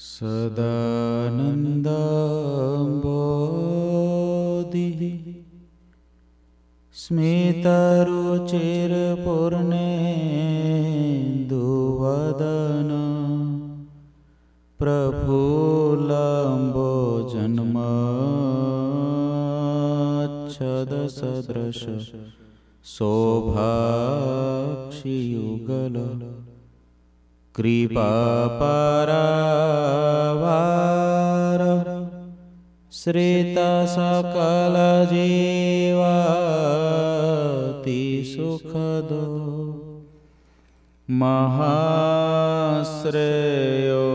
स्मितरुचिरपूर्णे दुवदन प्रफुलम्बो जन्म छदसदृश शोभाक्षियुगल कृपापरवार श्रितसकलजीवति सुखदो महाश्रेयो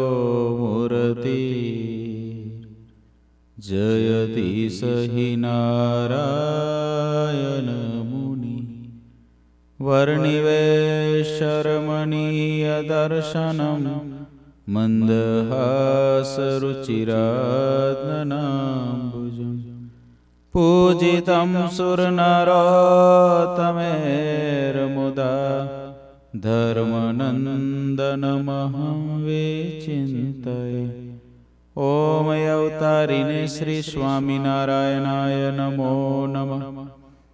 मूर्ति जयति स हि नारायण वर्णिवेशरमणीयदर्शनं मन्दहासरुचिरादनज पूजितं सुरनरातमेर्मुदा धर्मनन्दनमहं चिन्तये ॐ अवतारिणे श्रीस्वामिनारायणाय नमो नमः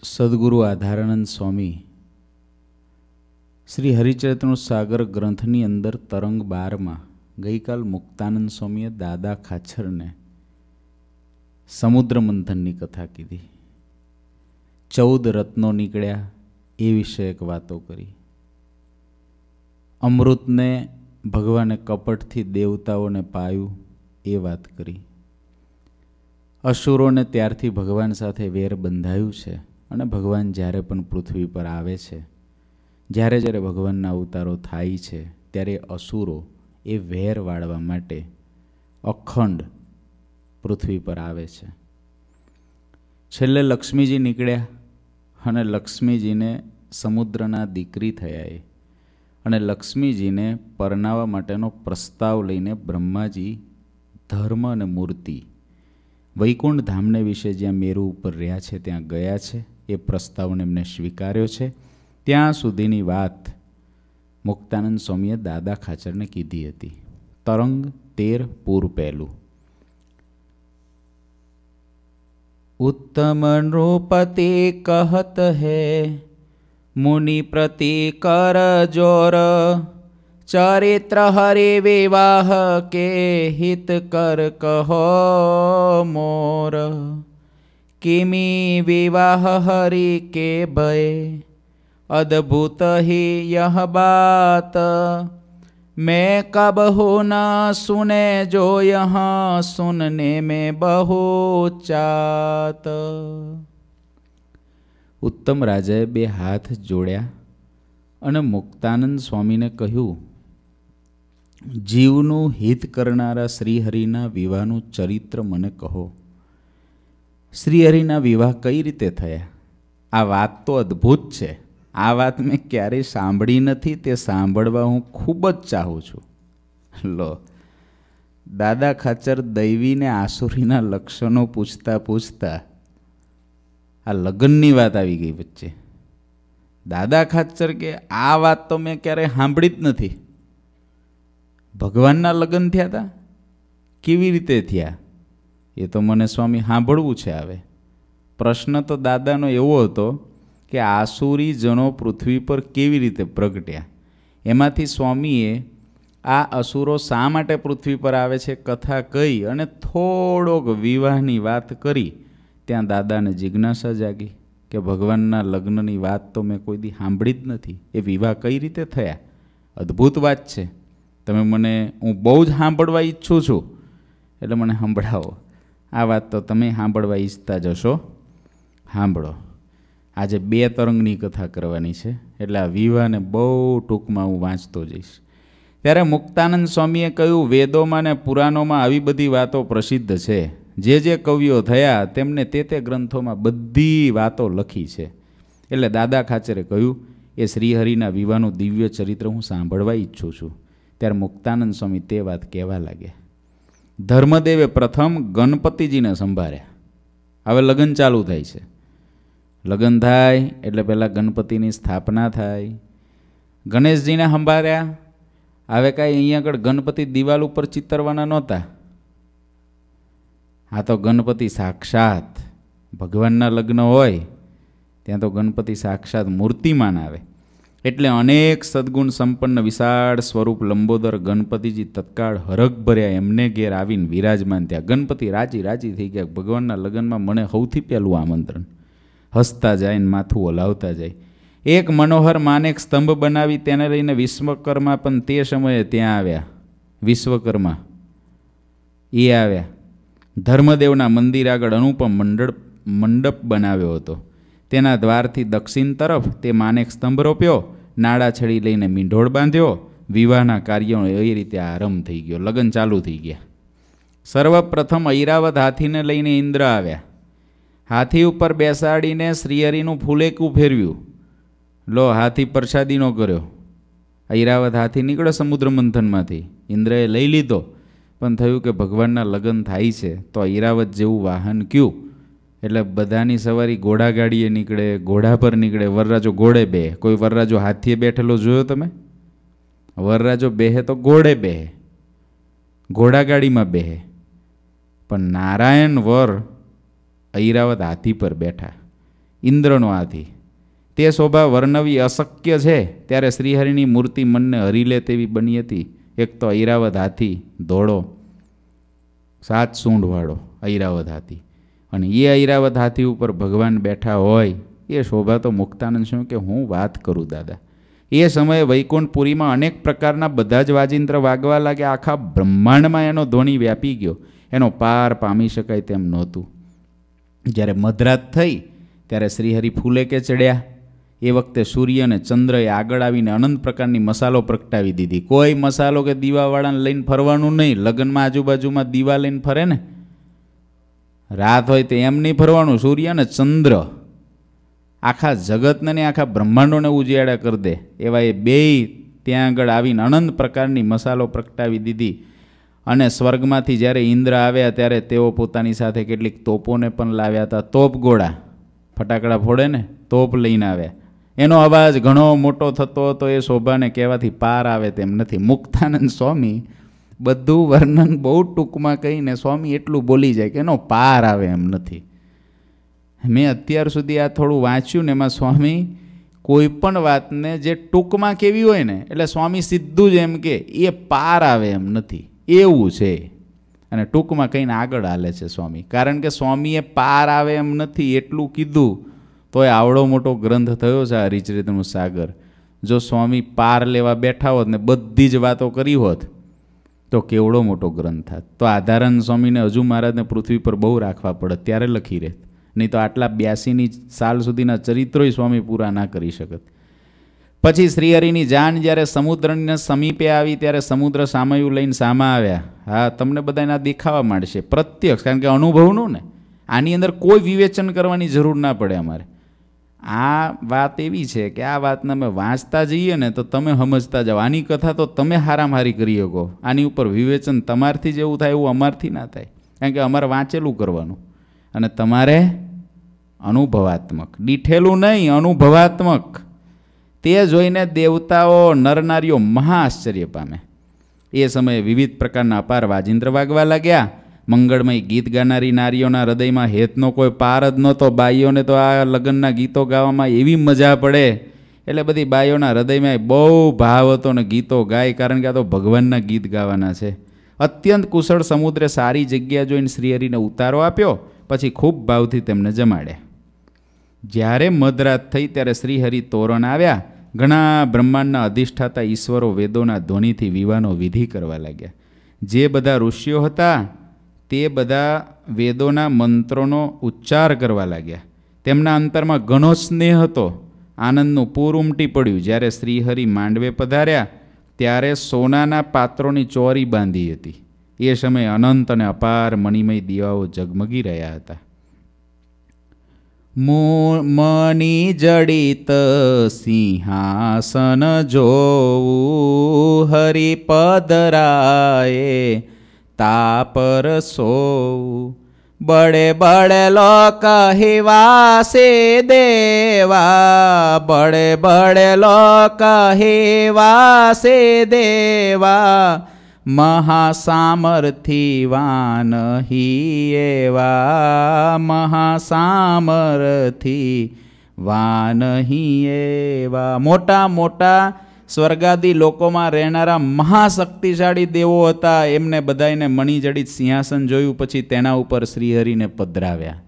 સદગુરુ આધારાનંદ સ્વામી શ્રી હરિચરિત્રનો સાગર ગ્રંથની અંદર તરંગ બારમાં ગઈકાલ મુક્તાનંદ સ્વામીએ દાદા ખાચરને સમુદ્ર મંથનની કથા કીધી ચૌદ રત્નો નીકળ્યા એ વિષયક વાતો કરી અમૃતને ભગવાને કપટથી દેવતાઓને પાયું એ વાત કરી અસુરોને ત્યારથી ભગવાન સાથે વેર બંધાયું છે અને ભગવાન જ્યારે પણ પૃથ્વી પર આવે છે જ્યારે જ્યારે ભગવાનના અવતારો થાય છે ત્યારે અસુરો એ વેર વાળવા માટે અખંડ પૃથ્વી પર આવે છે છેલ્લે લક્ષ્મીજી નીકળ્યા અને લક્ષ્મીજીને સમુદ્રના દીકરી થયા એ અને લક્ષ્મીજીને પરણાવવા માટેનો પ્રસ્તાવ લઈને બ્રહ્માજી ધર્મ અને મૂર્તિ વૈકુંઠ ધામને વિશે જ્યાં મેરુ ઉપર રહ્યા છે ત્યાં ગયા છે એ પ્રસ્તાવને એમને સ્વીકાર્યો છે ત્યાં સુધીની વાત મુક્તાનંદ સ્વામીએ દાદા ખાચરને કીધી હતી તરંગ તેર પૂર પહેલું ઉત્તમ નૃપતિ કહત હે મુનિ પ્રતિ કર જોર ચરિત્ર હરિ વિવાહ કે હિત કર કહો મોર કિમી વિવાહ હરિ કે ભય અદ્ભુત હિ યહ બાત મેં कब हो સુને सुने जो સુનને મેં બહુ ચાત ઉત્તમ રાજાએ બે હાથ જોડ્યા અને મુક્તાનંદ સ્વામીને કહ્યું જીવનું હિત કરનારા શ્રીહરિના વિવાહનું ચરિત્ર મને કહો શ્રીહરિના વિવાહ કઈ રીતે થયા આ વાત તો અદ્ભુત છે આ વાત મેં ક્યારેય સાંભળી નથી તે સાંભળવા હું ખૂબ જ ચાહું છું લો દાદા ખાચર દૈવીને આસુરીના લક્ષણો પૂછતા પૂછતા આ લગ્નની વાત આવી ગઈ વચ્ચે દાદા ખાચર કે આ વાત તો મેં ક્યારેય સાંભળી જ નથી ભગવાનના લગ્ન થયા હતા કેવી રીતે થયા એ તો મને સ્વામી સાંભળવું છે હવે પ્રશ્ન તો દાદાનો એવો હતો કે આસુરી જનો પૃથ્વી પર કેવી રીતે પ્રગટ્યા એમાંથી સ્વામીએ આ અસુરો શા માટે પૃથ્વી પર આવે છે કથા કહી અને થોડોક વિવાહની વાત કરી ત્યાં દાદાને જિજ્ઞાસા જાગી કે ભગવાનના લગ્નની વાત તો મેં કોઈ દી સાંભળી જ નથી એ વિવાહ કઈ રીતે થયા અદ્ભુત વાત છે તમે મને હું બહુ જ સાંભળવા ઈચ્છું છું એટલે મને સંભળાવો આ વાત તો તમે સાંભળવા ઈચ્છતા જશો સાંભળો આજે બે તરંગની કથા કરવાની છે એટલે આ વિવાહને બહુ ટૂંકમાં હું વાંચતો જઈશ ત્યારે મુક્તાનંદ સ્વામીએ કહ્યું વેદોમાં ને પુરાણોમાં આવી બધી વાતો પ્રસિદ્ધ છે જે જે કવિઓ થયા તેમને તે તે ગ્રંથોમાં બધી વાતો લખી છે એટલે દાદા ખાચરે કહ્યું એ શ્રીહરિના વિવાહનું દિવ્ય ચરિત્ર હું સાંભળવા ઈચ્છું છું ત્યારે મુક્તાનંદ સ્વામી તે વાત કહેવા લાગ્યા ધર્મદેવે પ્રથમ ગણપતિજીને સંભાળ્યા હવે લગ્ન ચાલુ થાય છે લગ્ન થાય એટલે પહેલાં ગણપતિની સ્થાપના થાય ગણેશજીને સંભાળ્યા હવે કાંઈ અહીંયા આગળ ગણપતિ દિવાલ ઉપર ચિતરવાના નહોતા આ તો ગણપતિ સાક્ષાત ભગવાનના લગ્ન હોય ત્યાં તો ગણપતિ સાક્ષાત મૂર્તિમાન આવે એટલે અનેક સદગુણ સંપન્ન વિશાળ સ્વરૂપ લંબોદર ગણપતિજી તત્કાળ હરખ ભર્યા એમને ઘેર આવીને વિરાજમાન થયા ગણપતિ રાજી રાજી થઈ ગયા ભગવાનના લગ્નમાં મને સૌથી પહેલું આમંત્રણ હસતા જાય ને માથું હલાવતા જાય એક મનોહર માનેક સ્તંભ બનાવી તેને લઈને વિશ્વકર્મા પણ તે સમયે ત્યાં આવ્યા વિશ્વકર્મા એ આવ્યા ધર્મદેવના મંદિર આગળ અનુપમ મંડળ મંડપ બનાવ્યો હતો તેના દ્વારથી દક્ષિણ તરફ તે માનેક સ્તંભ રોપ્યો નાડા છડી લઈને મીંઢોળ બાંધ્યો વિવાહના કાર્યનો એ રીતે આરંભ થઈ ગયો લગ્ન ચાલુ થઈ ગયા સર્વપ્રથમ ઐરાવત હાથીને લઈને ઇન્દ્ર આવ્યા હાથી ઉપર બેસાડીને શ્રીહરિનું ફૂલેકું ફેરવ્યું લો હાથી પ્રસાદીનો કર્યો ઐરાવત હાથી નીકળે સમુદ્ર મંથનમાંથી ઇન્દ્રએ લઈ લીધો પણ થયું કે ભગવાનના લગ્ન થાય છે તો ઐરાવત જેવું વાહન ક્યું એટલે બધાની સવારી ઘોડા ગાડીએ નીકળે ઘોડા પર નીકળે વરરાજો ઘોડે બે કોઈ વરરાજો હાથીએ બેઠેલો જોયો તમે વરરાજો બેહે તો ઘોડે બેહે ઘોડાગાડીમાં બેહે પણ નારાયણ વર ઐરાવત હાથી પર બેઠા ઇન્દ્રનો હાથી તે શોભા વર્ણવી અશક્ય છે ત્યારે શ્રીહરિની મૂર્તિ મનને હરી લે તેવી બની હતી એક તો ઐરાવત હાથી ધોળો સાત સૂંઢવાળો ઐરાવત હાથી અને એ ઐરાવત હાથી ઉપર ભગવાન બેઠા હોય એ શોભા તો મુક્તાનંદ શું કે હું વાત કરું દાદા એ સમયે વૈકુંઠપુરીમાં અનેક પ્રકારના બધા જ વાજિંત્ર વાગવા લાગ્યા આખા બ્રહ્માંડમાં એનો ધ્વનિ વ્યાપી ગયો એનો પાર પામી શકાય તેમ નહોતું જ્યારે મધરાત થઈ ત્યારે શ્રીહરિ ફૂલે કે ચડ્યા એ વખતે સૂર્ય અને ચંદ્રએ આગળ આવીને અનંત પ્રકારની મસાલો પ્રગટાવી દીધી કોઈ મસાલો કે દીવાવાળાને લઈને ફરવાનું નહીં લગ્નમાં આજુબાજુમાં દીવા લઈને ફરે ને રાત હોય તો એમ નહીં ફરવાનું સૂર્ય અને ચંદ્ર આખા જગતને ને આખા બ્રહ્માંડોને ઉજિયાળા કરી દે એવા એ બેય ત્યાં આગળ આવીને અનંત પ્રકારની મસાલો પ્રગટાવી દીધી અને સ્વર્ગમાંથી જ્યારે ઇન્દ્ર આવ્યા ત્યારે તેઓ પોતાની સાથે કેટલીક તોપોને પણ લાવ્યા હતા તોપ ગોળા ફટાકડા ફોડે ને તોપ લઈને આવ્યા એનો અવાજ ઘણો મોટો થતો હતો એ શોભાને કહેવાથી પાર આવે તેમ નથી મુક્તાનંદ સ્વામી બધું વર્ણન બહુ ટૂંકમાં કહીને સ્વામી એટલું બોલી જાય કે એનો પાર આવે એમ નથી મેં અત્યાર સુધી આ થોડું વાંચ્યું ને એમાં સ્વામી કોઈ પણ વાતને જે ટૂંકમાં કેવી હોય ને એટલે સ્વામી સીધું જ એમ કે એ પાર આવે એમ નથી એવું છે અને ટૂંકમાં કહીને આગળ હાલે છે સ્વામી કારણ કે સ્વામીએ પાર આવે એમ નથી એટલું કીધું તોય આવડો મોટો ગ્રંથ થયો છે હરિચરિતનું સાગર જો સ્વામી પાર લેવા બેઠા હોત ને બધી જ વાતો કરી હોત તો કેવડો મોટો ગ્રંથ થાત તો આધારાન સ્વામીને હજુ મહારાજને પૃથ્વી પર બહુ રાખવા પડે ત્યારે લખી રહેત નહીં તો આટલા બ્યાસીની સાલ સુધીના ચરિત્રોય સ્વામી પૂરા ના કરી શકત પછી શ્રીહરિની જાન જ્યારે સમુદ્રને સમીપે આવી ત્યારે સમુદ્ર સામયું લઈને સામા આવ્યા હા તમને બધાના દેખાવા માંડશે પ્રત્યક્ષ કારણ કે અનુભવનું ને આની અંદર કોઈ વિવેચન કરવાની જરૂર ના પડે અમારે આ વાત એવી છે કે આ વાતને અમે વાંચતા જઈએ ને તો તમે સમજતા જાઓ આની કથા તો તમે હારામારી કરી શકો આની ઉપર વિવેચન તમારથી જેવું થાય એવું અમારથી ના થાય કારણ કે અમારે વાંચેલું કરવાનું અને તમારે અનુભવાત્મક દીઠેલું નહીં અનુભવાત્મક તે જોઈને દેવતાઓ નરનારીઓ મહા આશ્ચર્ય પામે એ સમયે વિવિધ પ્રકારના અપાર વાજિંદ્ર વાગવા લાગ્યા મંગળમય ગીત ગાનારી નારીઓના હૃદયમાં હેતનો કોઈ પાર જ નહોતો બાઈઓને તો આ લગ્નના ગીતો ગાવામાં એવી મજા પડે એટલે બધી બાઈઓના હૃદયમાં બહુ ભાવ હતો ને ગીતો ગાય કારણ કે આ તો ભગવાનના ગીત ગાવાના છે અત્યંત કુશળ સમુદ્રે સારી જગ્યા જોઈને શ્રીહરિને ઉતારો આપ્યો પછી ખૂબ ભાવથી તેમને જમાડે જ્યારે મધરાત થઈ ત્યારે શ્રીહરિ તોરણ આવ્યા ઘણા બ્રહ્માંડના અધિષ્ઠાતા ઈશ્વરો વેદોના ધ્વનિથી વિવાહનો વિધિ કરવા લાગ્યા જે બધા ઋષિઓ હતા તે બધા વેદોના મંત્રોનો ઉચ્ચાર કરવા લાગ્યા તેમના અંતરમાં ઘણો સ્નેહ હતો આનંદનું પૂર ઉમટી પડ્યું જ્યારે શ્રીહરિ માંડવે પધાર્યા ત્યારે સોનાના પાત્રોની ચોરી બાંધી હતી એ સમયે અનંત અને અપાર મણિમય દીવાઓ ઝગમગી રહ્યા હતા મણી જડિત સિંહાસન જોવું હરિપદરાયે તાપર સૌ બળે બળે લોક હિવાસે દેવા બળે બળે લોક હિવાસે દેવા મહાસામર્થિવાન હિ એવા મહાસામર્થિ વાન હિ એવા મોટા મોટા સ્વર્ગાદી લોકોમાં રહેનારા મહાશક્તિશાળી દેવો હતા એમને બધાને મણિજડિત સિંહાસન જોયું પછી તેના ઉપર શ્રીહરિને પધરાવ્યા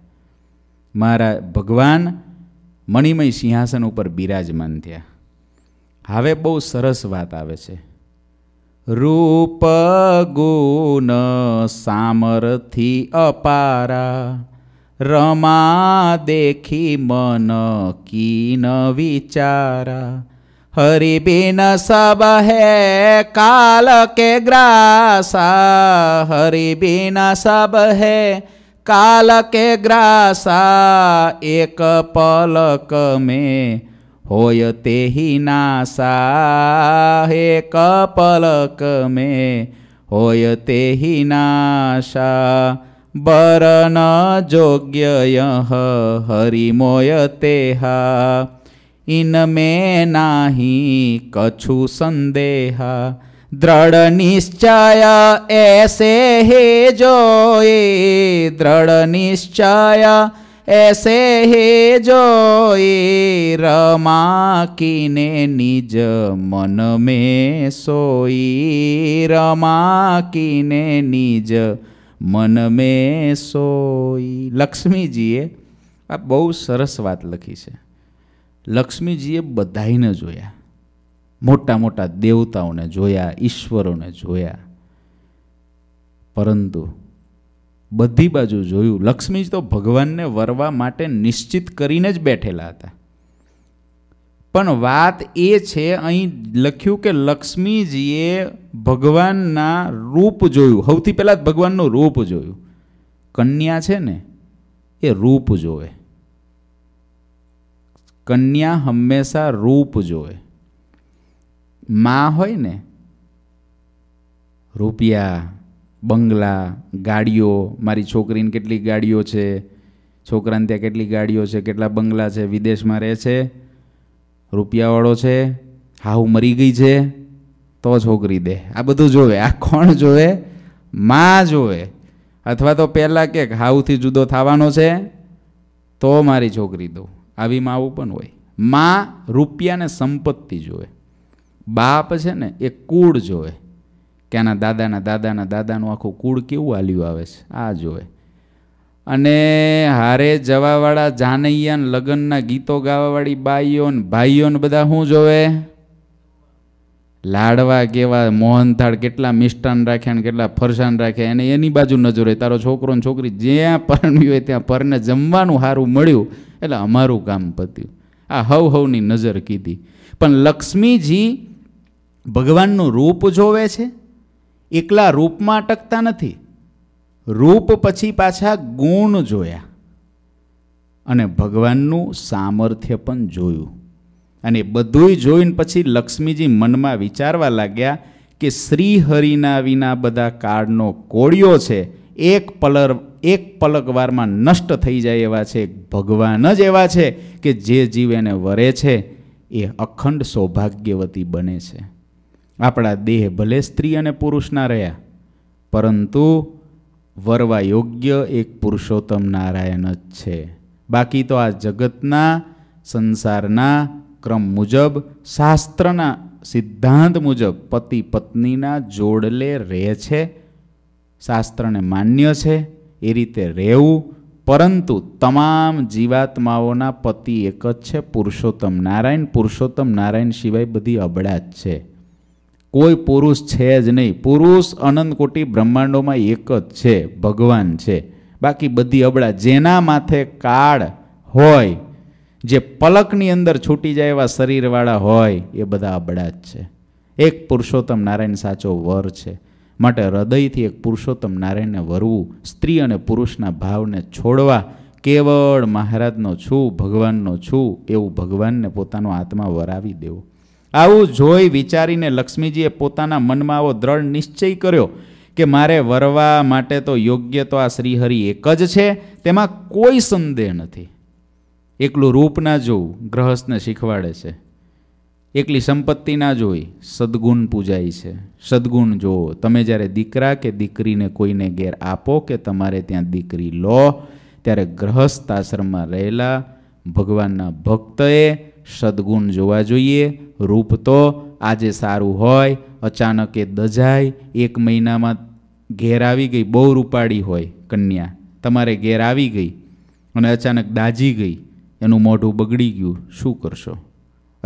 મારા ભગવાન મણિમય સિંહાસન ઉપર બિરાજમાન થયા હવે બહુ સરસ વાત આવે છે રૂપ ગુન સામરથી અપારા રમા દેખી મન કીન વિચારા हरि बिन सब है काल के ग्रासा हरि बिन सब है काल के ग्रासा एक पलक में होय ते ही नासा एक पलक में होय ते ही नाशा बरन जोग्य यह हरिमोय तेहा ઇન મેં નાહી કછુ સંદેહા દ્રઢ નિશ્ચય એસે હે જોએ દ્રઢ નિશ્ચય એસે હે જોએ રમાકીને નિજ મન મે સોઈ રમાકીને નિજ મન મે સોઈ લક્ષ્મીજીએ આ બહુ સરસ વાત લખી છે લક્ષ્મીજીએ બધાને જોયા મોટા મોટા દેવતાઓને જોયા ઈશ્વરોને જોયા પરંતુ બધી બાજુ જોયું લક્ષ્મીજ તો ભગવાનને વરવા માટે નિશ્ચિત કરીને જ બેઠેલા હતા પણ વાત એ છે અહીં લખ્યું કે લક્ષ્મીજીએ ભગવાનના રૂપ જોયું સૌથી પહેલાં જ ભગવાનનું રૂપ જોયું કન્યા છે ને એ રૂપ જોવે કન્યા હંમેશા રૂપ જોવે માં હોય ને રૂપિયા બંગલા ગાડીઓ મારી છોકરીને કેટલી ગાડીઓ છે છોકરાને ત્યાં કેટલી ગાડીઓ છે કેટલા બંગલા છે વિદેશમાં રહે છે રૂપિયાવાળો છે હાઉ મરી ગઈ છે તો છોકરી દે આ બધું જોવે આ કોણ જોવે માં જોવે અથવા તો પહેલાં કે હાઉથી જુદો થવાનો છે તો મારી છોકરી દઉં આવી માવું પણ હોય માં રૂપિયાને સંપત્તિ જોવે બાપ છે ને એ કુળ જોવે કે આના દાદાના દાદાના દાદાનું આખું કુળ કેવું હાલ્યું આવે છે આ જોવે અને હારે જવાવાળા જાનૈયાને લગ્નના ગીતો ગાવાવાળી બાઈઓન ભાઈઓને બધા શું જોવે લાડવા કેવા મોહનથાળ કેટલા મિષ્ટાન રાખ્યા અને કેટલા ફરસાણ રાખ્યા અને એની બાજુ નજર હોય તારો છોકરો ને છોકરી જ્યાં પરણવી હોય ત્યાં પરને જમવાનું સારું મળ્યું એટલે અમારું કામ પત્યું આ હવ હવની નજર કીધી પણ લક્ષ્મીજી ભગવાનનું રૂપ જોવે છે એકલા રૂપમાં અટકતા નથી રૂપ પછી પાછા ગુણ જોયા અને ભગવાનનું સામર્થ્ય પણ જોયું અને બધું જોઈને પછી લક્ષ્મીજી મનમાં વિચારવા લાગ્યા કે શ્રીહરિના વિના બધા કાળનો કોળિયો છે એક પલર એક પલકવારમાં નષ્ટ થઈ જાય એવા છે ભગવાન જ એવા છે કે જે જીવ એને વરે છે એ અખંડ સૌભાગ્યવતી બને છે આપણા દેહ ભલે સ્ત્રી અને પુરુષના રહ્યા પરંતુ વરવા યોગ્ય એક પુરુષોત્તમ નારાયણ જ છે બાકી તો આ જગતના સંસારના ક્રમ મુજબ શાસ્ત્રના સિદ્ધાંત મુજબ પતિ પત્નીના જોડલે રહે છે શાસ્ત્રને માન્ય છે એ રીતે રહેવું પરંતુ તમામ જીવાત્માઓના પતિ એક જ છે પુરુષોત્તમ નારાયણ પુરુષોત્તમ નારાયણ સિવાય બધી અબડા જ છે કોઈ પુરુષ છે જ નહીં પુરુષ અનંતકોટી બ્રહ્માંડોમાં એક જ છે ભગવાન છે બાકી બધી અબળા જેના માથે કાળ હોય જે પલકની અંદર છૂટી જાય એવા શરીરવાળા હોય એ બધા અબડા જ છે એક પુરુષોત્તમ નારાયણ સાચો વર છે માટે હૃદયથી એક પુરુષોત્તમ નારાયણને વરવું સ્ત્રી અને પુરુષના ભાવને છોડવા કેવળ મહારાજનો છું ભગવાનનો છું એવું ભગવાનને પોતાનો આત્મા વરાવી દેવો આવું જોઈ વિચારીને લક્ષ્મીજીએ પોતાના મનમાં આવો દ્રઢ નિશ્ચય કર્યો કે મારે વરવા માટે તો યોગ્ય તો આ શ્રીહરિ એક જ છે તેમાં કોઈ સંદેહ નથી એકલું રૂપ ના જોવું ગ્રહસ્થને શીખવાડે છે એકલી સંપત્તિ ના જોઈ સદગુણ પૂજાય છે સદગુણ જોવો તમે જ્યારે દીકરા કે દીકરીને કોઈને ઘેર આપો કે તમારે ત્યાં દીકરી લો ત્યારે ગ્રહસ્થ આશ્રમમાં રહેલા ભગવાનના ભક્તએ સદગુણ જોવા જોઈએ રૂપ તો આજે સારું હોય અચાનક એ દજાય એક મહિનામાં ઘેર આવી ગઈ બહુ રૂપાળી હોય કન્યા તમારે ઘેર આવી ગઈ અને અચાનક દાજી ગઈ એનું મોઢું બગડી ગયું શું કરશો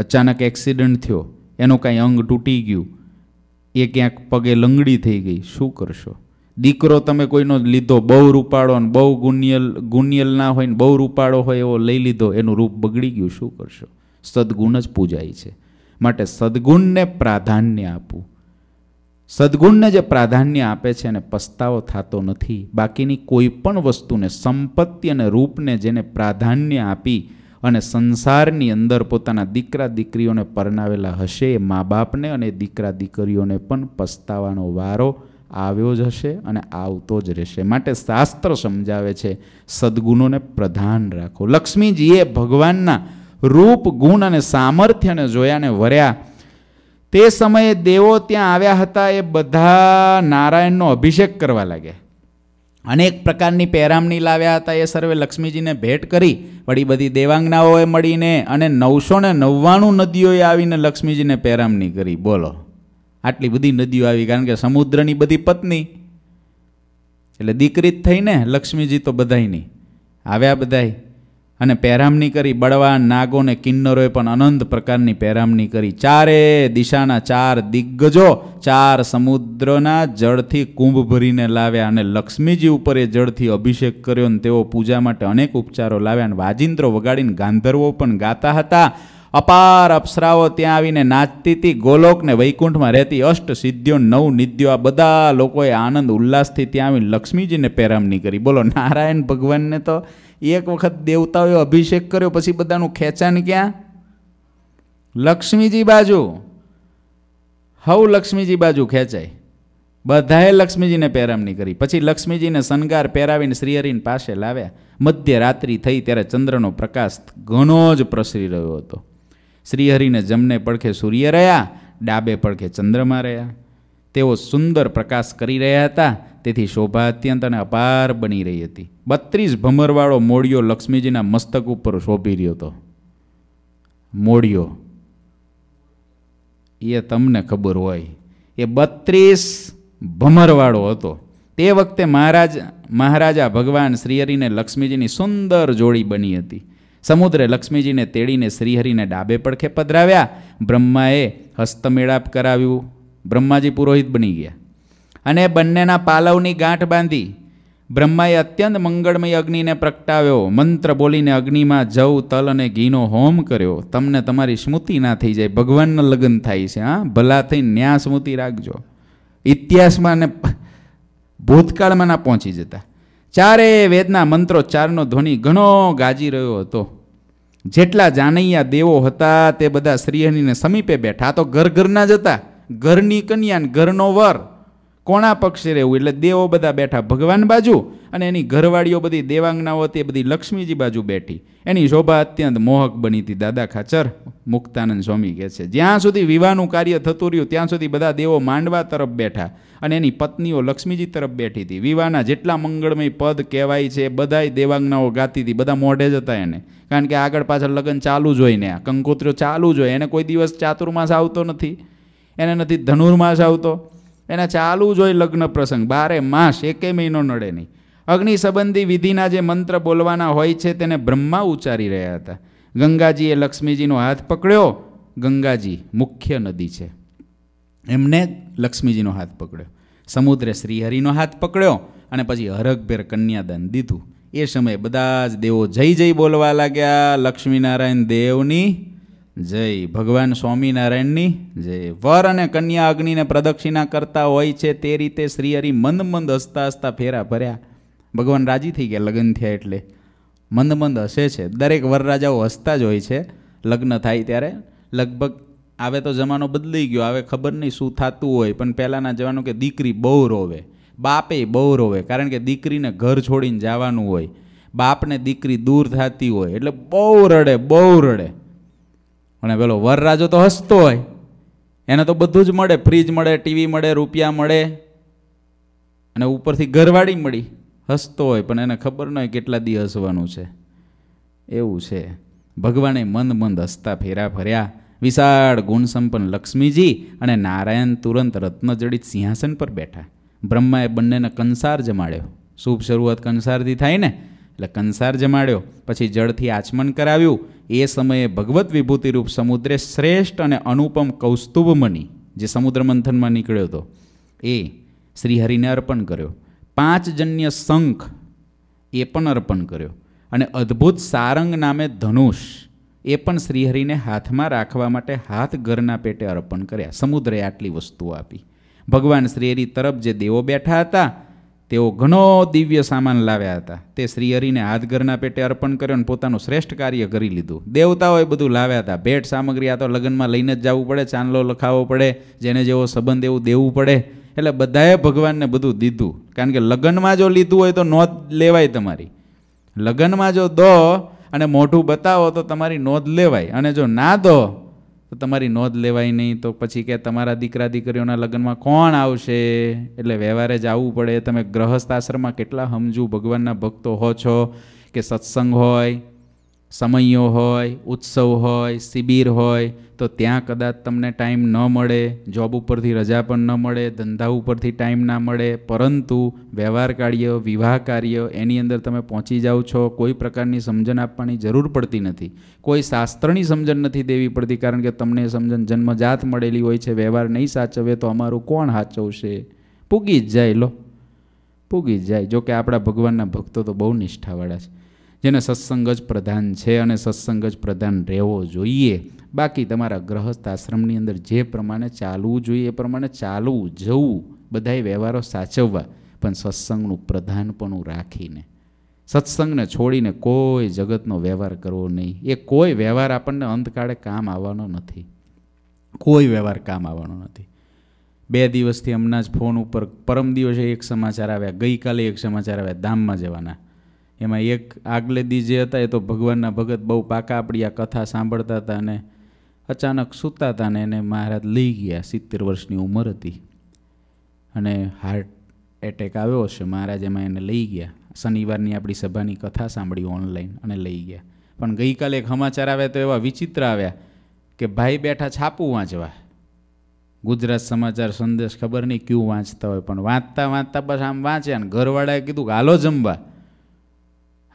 અચાનક એક્સિડન્ટ થયો એનું કાંઈ અંગ તૂટી ગયું એ ક્યાંક પગે લંગડી થઈ ગઈ શું કરશો દીકરો તમે કોઈનો લીધો બહુ રૂપાળો ને બહુ ગુનિયલ ગુનિયલ ના હોય ને બહુ રૂપાળો હોય એવો લઈ લીધો એનું રૂપ બગડી ગયું શું કરશો સદગુણ જ પૂજાય છે માટે સદગુણને પ્રાધાન્ય આપવું સદગુણને જે પ્રાધાન્ય આપે છે એને પસ્તાવો થતો નથી બાકીની કોઈ પણ વસ્તુને સંપત્તિ અને રૂપને જેને પ્રાધાન્ય આપી અને સંસારની અંદર પોતાના દીકરા દીકરીઓને પરણાવેલા હશે એ મા બાપને અને દીકરા દીકરીઓને પણ પસ્તાવાનો વારો આવ્યો જ હશે અને આવતો જ રહેશે માટે શાસ્ત્ર સમજાવે છે સદગુણોને પ્રધાન રાખો લક્ષ્મીજીએ ભગવાનના રૂપ ગુણ અને સામર્થ્યને જોયાને વર્યા તે સમયે દેવો ત્યાં આવ્યા હતા એ બધા નારાયણનો અભિષેક કરવા લાગ્યા અનેક પ્રકારની પહેરામણી લાવ્યા હતા એ સર્વે લક્ષ્મીજીને ભેટ કરી વળી બધી દેવાંગનાઓએ મળીને અને નવસો ને નવ્વાણું નદીઓએ આવીને લક્ષ્મીજીને પહેરામણી કરી બોલો આટલી બધી નદીઓ આવી કારણ કે સમુદ્રની બધી પત્ની એટલે દીકરી જ થઈને લક્ષ્મીજી તો બધાય નહીં આવ્યા બધાય અને પહેરામણી કરી બળવાન નાગો ને કિન્નરોએ પણ અનંત પ્રકારની પહેરામણી કરી ચારે દિશાના ચાર દિગ્ગજો ચાર સમુદ્રના જળથી કુંભ ભરીને લાવ્યા અને લક્ષ્મીજી ઉપર એ જળથી અભિષેક કર્યો અને તેઓ પૂજા માટે અનેક ઉપચારો લાવ્યા અને વાજિંત્રો વગાડીને ગાંધર્વો પણ ગાતા હતા અપાર અપ્સરાઓ ત્યાં આવીને નાચતીતી હતી વૈકુંઠમાં રહેતી અષ્ટ સિદ્ધિઓ નવ નિદ્યો આ બધા લોકોએ આનંદ ઉલ્લાસથી ત્યાં આવીને લક્ષ્મીજીને પહેરામણી કરી બોલો નારાયણ ભગવાનને તો એક વખત દેવતાઓએ અભિષેક કર્યો પછી બધાનું ખેંચાણ ક્યાં લક્ષ્મીજી બાજુ હવ લક્ષ્મીજી બાજુ ખેંચાય બધાએ લક્ષ્મીજીને પહેરામણી કરી પછી લક્ષ્મીજીને શણગાર પહેરાવીને શ્રીહરિન પાસે લાવ્યા મધ્ય મધ્યરાત્રિ થઈ ત્યારે ચંદ્રનો પ્રકાશ ઘણો જ પ્રસરી રહ્યો હતો શ્રીહરિને જમને પડખે સૂર્ય રહ્યા ડાબે પડખે ચંદ્રમાં રહ્યા તેઓ સુંદર પ્રકાશ કરી રહ્યા હતા તેથી શોભા અત્યંત અને અપાર બની રહી હતી બત્રીસ ભમરવાળો મોડિયો લક્ષ્મીજીના મસ્તક ઉપર શોભી રહ્યો હતો મોડિયો એ તમને ખબર હોય એ બત્રીસ ભમરવાળો હતો તે વખતે મહારાજ મહારાજા ભગવાન શ્રીહરિને લક્ષ્મીજીની સુંદર જોડી બની હતી સમુદ્રે લક્ષ્મીજીને તેડીને શ્રીહરિને ડાબે પડખે પધરાવ્યા બ્રહ્માએ હસ્તમેળાપ કરાવ્યું બ્રહ્માજી પુરોહિત બની ગયા અને બંનેના પાલવની ગાંઠ બાંધી બ્રહ્માએ અત્યંત મંગળમય અગ્નિને પ્રગટાવ્યો મંત્ર બોલીને અગ્નિમાં જવ તલ અને ઘીનો હોમ કર્યો તમને તમારી સ્મૃતિ ના થઈ જાય ભગવાનના લગ્ન થાય છે હા ભલા થઈ ન્યા સ્મૃતિ રાખજો ઇતિહાસમાં અને ભૂતકાળમાં ના પહોંચી જતા ચારે વેદના મંત્રો ચારનો ધ્વનિ ઘણો ગાજી રહ્યો હતો જેટલા જાનૈયા દેવો હતા તે બધા શ્રીહરિને સમીપે બેઠા તો ઘર ઘરના જ હતા ઘરની કન્યાને ઘરનો વર કોણા પક્ષે રહેવું એટલે દેવો બધા બેઠા ભગવાન બાજુ અને એની ઘરવાળીઓ બધી દેવાંગનાઓ તે બધી લક્ષ્મીજી બાજુ બેઠી એની શોભા અત્યંત મોહક બની હતી દાદા ખાચર મુક્તાનંદ સ્વામી કહે છે જ્યાં સુધી વિવાહનું કાર્ય થતું રહ્યું ત્યાં સુધી બધા દેવો માંડવા તરફ બેઠા અને એની પત્નીઓ લક્ષ્મીજી તરફ બેઠી હતી વિવાહના જેટલા મંગળમય પદ કહેવાય છે બધાય દેવાંગનાઓ ગાતી હતી બધા મોઢે જ હતા એને કારણ કે આગળ પાછળ લગ્ન ચાલુ જ હોય ને આ કંકોત્રીઓ ચાલુ જ હોય એને કોઈ દિવસ ચાતુર્માસ આવતો નથી એને નથી ધનુર્માસ આવતો એને ચાલુ જ હોય લગ્ન પ્રસંગ બારે માસ એકે મહિનો નડે નહીં અગ્નિ સંબંધી વિધિના જે મંત્ર બોલવાના હોય છે તેને બ્રહ્મા ઉચ્ચારી રહ્યા હતા ગંગાજીએ લક્ષ્મીજીનો હાથ પકડ્યો ગંગાજી મુખ્ય નદી છે એમને લક્ષ્મીજીનો હાથ પકડ્યો સમુદ્રે શ્રીહરિનો હાથ પકડ્યો અને પછી હરકભેર કન્યાદાન દીધું એ સમયે બધા જ દેવો જય જય બોલવા લાગ્યા લક્ષ્મીનારાયણ દેવની જય ભગવાન સ્વામિનારાયણની જય વર અને કન્યા અગ્નિને પ્રદક્ષિણા કરતા હોય છે તે રીતે શ્રીહરિ મંદ મંદ હસતા હસતા ફેરા ભર્યા ભગવાન રાજી થઈ ગયા લગ્ન થયા એટલે મંદ મંદ હસે છે દરેક વરરાજાઓ હસતા જ હોય છે લગ્ન થાય ત્યારે લગભગ આવે તો જમાનો બદલાઈ ગયો હવે ખબર નહીં શું થતું હોય પણ પહેલાંના જવાનું કે દીકરી બહુ રોવે બાપે બહુ રોવે કારણ કે દીકરીને ઘર છોડીને જવાનું હોય બાપને દીકરી દૂર થતી હોય એટલે બહુ રડે બહુ રડે અને પેલો વરરાજો તો હસતો હોય એને તો બધું જ મળે ફ્રીજ મળે ટીવી મળે રૂપિયા મળે અને ઉપરથી ઘરવાળી મળી હસતો હોય પણ એને ખબર ન હોય કેટલા દી હસવાનું છે એવું છે ભગવાને મંદ મંદ હસતા ફેરા ફર્યા વિશાળ ગુણસંપન્ન લક્ષ્મીજી અને નારાયણ તુરંત રત્નજડિત સિંહાસન પર બેઠા બ્રહ્માએ બંનેને કંસાર જમાડ્યો શુભ શરૂઆત કંસારથી થાય ને એટલે કંસાર જમાડ્યો પછી જળથી આચમન કરાવ્યું એ સમયે ભગવત વિભૂતિરૂપ સમુદ્રે શ્રેષ્ઠ અને અનુપમ કૌસ્તુભમની જે સમુદ્ર મંથનમાં નીકળ્યો હતો એ શ્રીહરિને અર્પણ કર્યો પાંચ જન્ય શંખ એ પણ અર્પણ કર્યો અને અદ્ભુત સારંગ નામે ધનુષ એ પણ શ્રીહરિને હાથમાં રાખવા માટે હાથ ઘરના પેટે અર્પણ કર્યા સમુદ્રે આટલી વસ્તુઓ આપી ભગવાન શ્રીહરિ તરફ જે દેવો બેઠા હતા તેઓ ઘણો દિવ્ય સામાન લાવ્યા હતા તે શ્રી શ્રીહરિને હાથઘરના પેટે અર્પણ કર્યો અને પોતાનું શ્રેષ્ઠ કાર્ય કરી લીધું દેવતાઓએ બધું લાવ્યા હતા ભેટ સામગ્રી આ તો લગ્નમાં લઈને જ જવું પડે ચાંદલો લખાવવો પડે જેને જેવો સંબંધ એવું દેવું પડે એટલે બધાએ ભગવાનને બધું દીધું કારણ કે લગ્નમાં જો લીધું હોય તો નોંધ લેવાય તમારી લગ્નમાં જો દો અને મોઢું બતાવો તો તમારી નોંધ લેવાય અને જો ના દો તો તમારી નોંધ લેવાય નહીં તો પછી કે તમારા દીકરા દીકરીઓના લગ્નમાં કોણ આવશે એટલે વ્યવહારે જ આવવું પડે તમે ગ્રહસ્થ આશ્રમમાં કેટલા સમજુ ભગવાનના ભક્તો હો છો કે સત્સંગ હોય સમયો હોય ઉત્સવ હોય શિબિર હોય તો ત્યાં કદાચ તમને ટાઈમ ન મળે જોબ ઉપરથી રજા પણ ન મળે ધંધા ઉપરથી ટાઈમ ના મળે પરંતુ વ્યવહાર કાર્ય વિવાહ કાર્ય એની અંદર તમે પહોંચી જાઓ છો કોઈ પ્રકારની સમજણ આપવાની જરૂર પડતી નથી કોઈ શાસ્ત્રની સમજણ નથી દેવી પડતી કારણ કે તમને સમજણ જન્મજાત મળેલી હોય છે વ્યવહાર નહીં સાચવે તો અમારું કોણ સાચવશે પૂગી જ જાય લો પૂગી જ જાય જોકે આપણા ભગવાનના ભક્તો તો બહુ નિષ્ઠાવાળા છે જેને સત્સંગ જ પ્રધાન છે અને સત્સંગ જ પ્રધાન રહેવો જોઈએ બાકી તમારા ગ્રહસ્થ આશ્રમની અંદર જે પ્રમાણે ચાલવું જોઈએ એ પ્રમાણે ચાલવું જવું બધાય વ્યવહારો સાચવવા પણ સત્સંગનું પ્રધાનપણું રાખીને સત્સંગને છોડીને કોઈ જગતનો વ્યવહાર કરવો નહીં એ કોઈ વ્યવહાર આપણને અંતકાળે કામ આવવાનો નથી કોઈ વ્યવહાર કામ આવવાનો નથી બે દિવસથી હમણાં જ ફોન ઉપર પરમ દિવસે એક સમાચાર આવ્યા ગઈકાલે એક સમાચાર આવ્યા ધામમાં જવાના એમાં એક આગલેદી જે હતા એ તો ભગવાનના ભગત બહુ પાકા આપણી આ કથા સાંભળતા હતા અને અચાનક સૂતા હતા ને એને મહારાજ લઈ ગયા સિત્તેર વર્ષની ઉંમર હતી અને હાર્ટ એટેક આવ્યો હશે મહારાજ એમાં એને લઈ ગયા શનિવારની આપણી સભાની કથા સાંભળી ઓનલાઈન અને લઈ ગયા પણ ગઈકાલે એક સમાચાર આવ્યા તો એવા વિચિત્ર આવ્યા કે ભાઈ બેઠા છાપું વાંચવા ગુજરાત સમાચાર સંદેશ ખબર નહીં ક્યું વાંચતા હોય પણ વાંચતા વાંચતા બસ આમ વાંચ્યા ને ઘરવાળાએ કીધું કે હાલો જમવા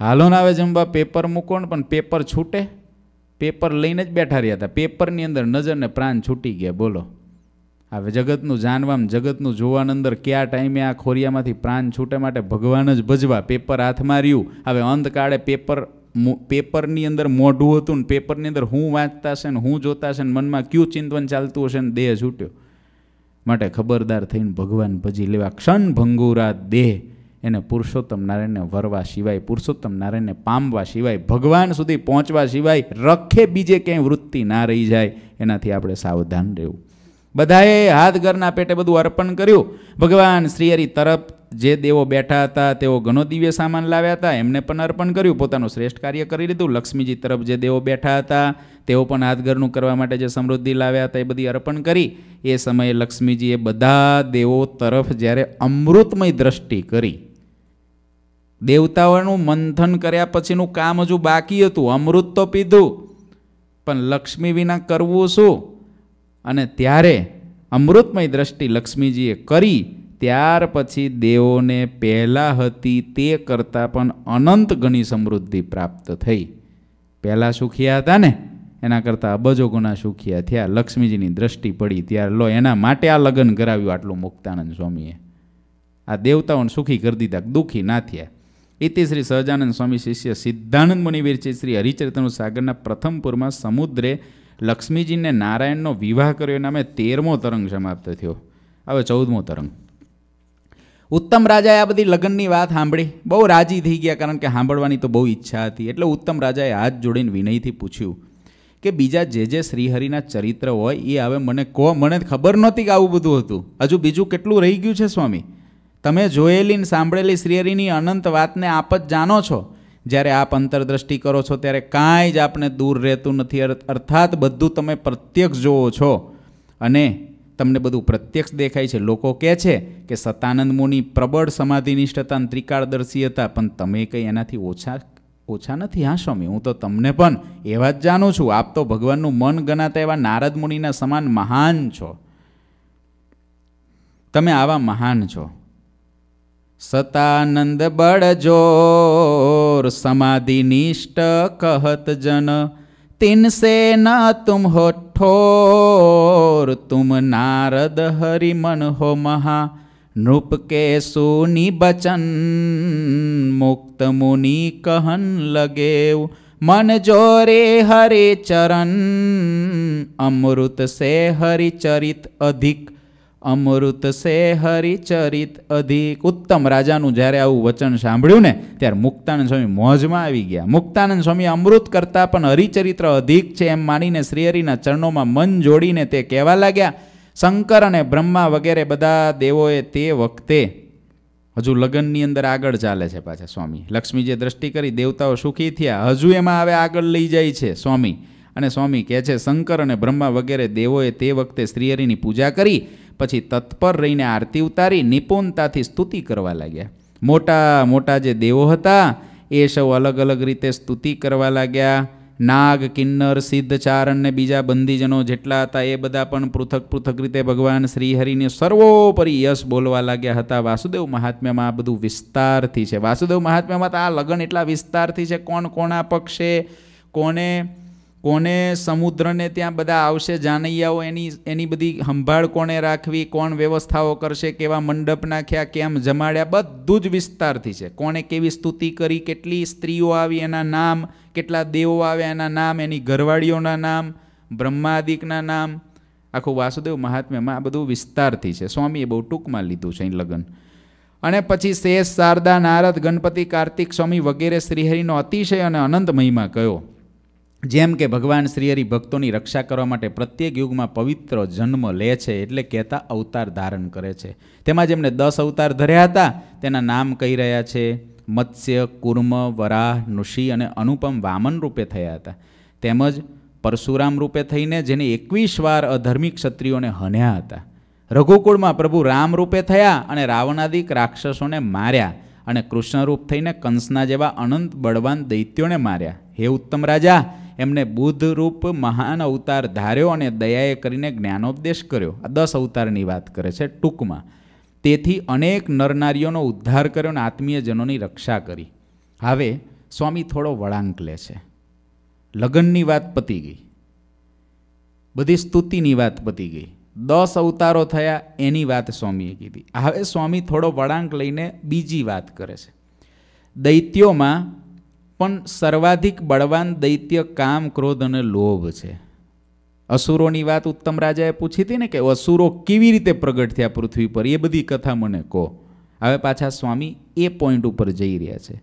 હાલો હાલોને આવે જમવા પેપર મૂકો ને પણ પેપર છૂટે પેપર લઈને જ બેઠા રહ્યા હતા પેપરની અંદર નજરને પ્રાણ છૂટી ગયા બોલો હવે જગતનું જાણવામાં જગતનું જોવાના અંદર કયા ટાઈમે આ ખોરિયામાંથી પ્રાણ છૂટે માટે ભગવાન જ ભજવા પેપર હાથમાં રહ્યું હવે અંધકાળે પેપર પેપરની અંદર મોઢું હતું ને પેપરની અંદર હું વાંચતા છે ને હું જોતા છે ને મનમાં કયું ચિંતન ચાલતું હશે ને દેહ છૂટ્યો માટે ખબરદાર થઈને ભગવાન ભજી લેવા ક્ષણ ભંગુરા દેહ એને પુરુષોત્તમ નારાયણને વરવા સિવાય પુરુષોત્તમ નારાયણને પામવા સિવાય ભગવાન સુધી પહોંચવા સિવાય રખે બીજે ક્યાંય વૃત્તિ ના રહી જાય એનાથી આપણે સાવધાન રહેવું બધાએ હાથ ઘરના પેટે બધું અર્પણ કર્યું ભગવાન શ્રીહરિ તરફ જે દેવો બેઠા હતા તેઓ ઘણો દિવ્ય સામાન લાવ્યા હતા એમને પણ અર્પણ કર્યું પોતાનું શ્રેષ્ઠ કાર્ય કરી લીધું લક્ષ્મીજી તરફ જે દેવો બેઠા હતા તેઓ પણ હાથ ઘરનું કરવા માટે જે સમૃદ્ધિ લાવ્યા હતા એ બધી અર્પણ કરી એ સમયે લક્ષ્મીજીએ બધા દેવો તરફ જ્યારે અમૃતમય દ્રષ્ટિ કરી દેવતાઓનું મંથન કર્યા પછીનું કામ હજુ બાકી હતું અમૃત તો પીધું પણ લક્ષ્મી વિના કરવું શું અને ત્યારે અમૃતમય દ્રષ્ટિ લક્ષ્મીજીએ કરી ત્યાર પછી દેવોને પહેલાં હતી તે કરતાં પણ અનંત ગણી સમૃદ્ધિ પ્રાપ્ત થઈ પહેલાં સુખિયા હતા ને એના કરતાં અબજો ગુણા સુખિયા થયા લક્ષ્મીજીની દ્રષ્ટિ પડી ત્યારે લો એના માટે આ લગ્ન કરાવ્યું આટલું મુક્તાનંદ સ્વામીએ આ દેવતાઓને સુખી કરી દીધા દુઃખી ના થયા ઇતિ શ્રી સહજાનંદ સ્વામી શિષ્ય સિદ્ધાનંદ મુનિ વિરચિત શ્રી હરિચરિત્રનું સાગરના પ્રથમ પ્રથમપુરમાં સમુદ્રે લક્ષ્મીજીને નારાયણનો વિવાહ કર્યો નામે તેરમો તરંગ સમાપ્ત થયો હવે ચૌદમો તરંગ ઉત્તમ રાજાએ આ બધી લગ્નની વાત સાંભળી બહુ રાજી થઈ ગયા કારણ કે સાંભળવાની તો બહુ ઈચ્છા હતી એટલે ઉત્તમ રાજાએ હાથ જોડીને વિનયથી પૂછ્યું કે બીજા જે જે શ્રીહરિના ચરિત્ર હોય એ હવે મને કહો મને ખબર નહોતી કે આવું બધું હતું હજુ બીજું કેટલું રહી ગયું છે સ્વામી તમે જોયેલી ને સાંભળેલી શ્રીયરીની અનંત વાતને આપ જ જાણો છો જ્યારે આપ અંતરદ્રષ્ટિ કરો છો ત્યારે કાંઈ જ આપને દૂર રહેતું નથી અર્થાત બધું તમે પ્રત્યક્ષ જોવો છો અને તમને બધું પ્રત્યક્ષ દેખાય છે લોકો કહે છે કે સતાનંદ મુનિ પ્રબળ સમાધિનિષ્ઠતા અને ત્રિકાળદર્શી હતા પણ તમે કંઈ એનાથી ઓછા ઓછા નથી હા સ્વામી હું તો તમને પણ એવા જ જાણું છું આપ તો ભગવાનનું મન ગણાતા એવા નારદ મુનિના સમાન મહાન છો તમે આવા મહાન છો સતાનંદ બળજોર સમાધિ નિષ્ઠ કહત જન તિનસે ન તુમ હો ઠોર તુમ નારદ હરિમન હો મહા નૃપ કે સુનિ બચન મુક્ત મુનિ કહન લગેવ मन जोरे हरे चरण अमृत से हरिचरित अधिक અમૃત સે હરિચરિત અધિક ઉત્તમ રાજાનું જ્યારે આવું વચન સાંભળ્યું ને ત્યારે મુક્તાનંદ સ્વામી મોજમાં આવી ગયા મુક્તાનંદ સ્વામી અમૃત કરતાં પણ હરિચરિત્ર અધિક છે એમ માનીને શ્રીહરિના ચરણોમાં મન જોડીને તે કહેવા લાગ્યા શંકર અને બ્રહ્મા વગેરે બધા દેવોએ તે વખતે હજુ લગ્નની અંદર આગળ ચાલે છે પાછા સ્વામી લક્ષ્મી જે દ્રષ્ટિ કરી દેવતાઓ સુખી થયા હજુ એમાં હવે આગળ લઈ જાય છે સ્વામી અને સ્વામી કહે છે શંકર અને બ્રહ્મા વગેરે દેવોએ તે વખતે શ્રીહરિની પૂજા કરી પછી તત્પર રહીને આરતી ઉતારી નિપુણતાથી સ્તુતિ કરવા લાગ્યા મોટા મોટા જે દેવો હતા એ સૌ અલગ અલગ રીતે સ્તુતિ કરવા લાગ્યા નાગ કિન્નર સિદ્ધ ચારણ ને બીજા બંદીજનો જેટલા હતા એ બધા પણ પૃથક પૃથક રીતે ભગવાન શ્રીહરિને સર્વોપરી યશ બોલવા લાગ્યા હતા વાસુદેવ મહાત્મ્યમાં આ બધું વિસ્તારથી છે વાસુદેવ મહાત્મ્યમાં તો આ લગ્ન એટલા વિસ્તારથી છે કોણ કોના પક્ષે કોને કોને સમુદ્રને ત્યાં બધા આવશે જાનૈયાઓ એની એની બધી સંભાળ કોણે રાખવી કોણ વ્યવસ્થાઓ કરશે કેવા મંડપ નાખ્યા કેમ જમાડ્યા બધું જ વિસ્તારથી છે કોણે કેવી સ્તુતિ કરી કેટલી સ્ત્રીઓ આવી એના નામ કેટલા દેવો આવ્યા એના નામ એની ઘરવાળીઓના નામ બ્રહ્માદિકના નામ આખું વાસુદેવ મહાત્મ્યમાં આ બધું વિસ્તારથી છે સ્વામીએ બહુ ટૂંકમાં લીધું છે અહીં લગ્ન અને પછી શેષ શારદા નારદ ગણપતિ કાર્તિક સ્વામી વગેરે શ્રીહરિનો અતિશય અને અનંત મહિમા કયો જેમ કે ભગવાન શ્રીહરિ ભક્તોની રક્ષા કરવા માટે પ્રત્યેક યુગમાં પવિત્ર જન્મ લે છે એટલે કહેતા અવતાર ધારણ કરે છે તેમાં જેમને દસ અવતાર ધર્યા હતા તેના નામ કહી રહ્યા છે મત્સ્ય કુર્મ વરાહ નુષિ અને અનુપમ વામન રૂપે થયા હતા તેમજ પરશુરામ રૂપે થઈને જેને એકવીસ વાર અધર્મિક ક્ષત્રિયોને હન્યા હતા રઘુકુળમાં પ્રભુ રામ રૂપે થયા અને રાવણાદિક રાક્ષસોને માર્યા અને કૃષ્ણરૂપ થઈને કંસના જેવા અનંત બળવાન દૈત્યોને માર્યા હે ઉત્તમ રાજા એમને બુદ્ધરૂપ મહાન અવતાર ધાર્યો અને દયાએ કરીને જ્ઞાનોપદેશ કર્યો આ દસ અવતારની વાત કરે છે ટૂંકમાં તેથી અનેક નરનારીઓનો ઉદ્ધાર કર્યો અને આત્મીયજનોની રક્ષા કરી હવે સ્વામી થોડો વળાંક લે છે લગ્નની વાત પતી ગઈ બધી સ્તુતિની વાત પતી ગઈ દસ અવતારો થયા એની વાત સ્વામીએ કીધી હવે સ્વામી થોડો વળાંક લઈને બીજી વાત કરે છે દૈત્યોમાં પણ સર્વાધિક બળવાન દૈત્ય કામ ક્રોધ અને લોભ છે અસુરોની વાત ઉત્તમ રાજાએ પૂછી હતી ને કે અસુરો કેવી રીતે પ્રગટ થયા પૃથ્વી પર એ બધી કથા મને કહો હવે પાછા સ્વામી એ પોઈન્ટ ઉપર જઈ રહ્યા છે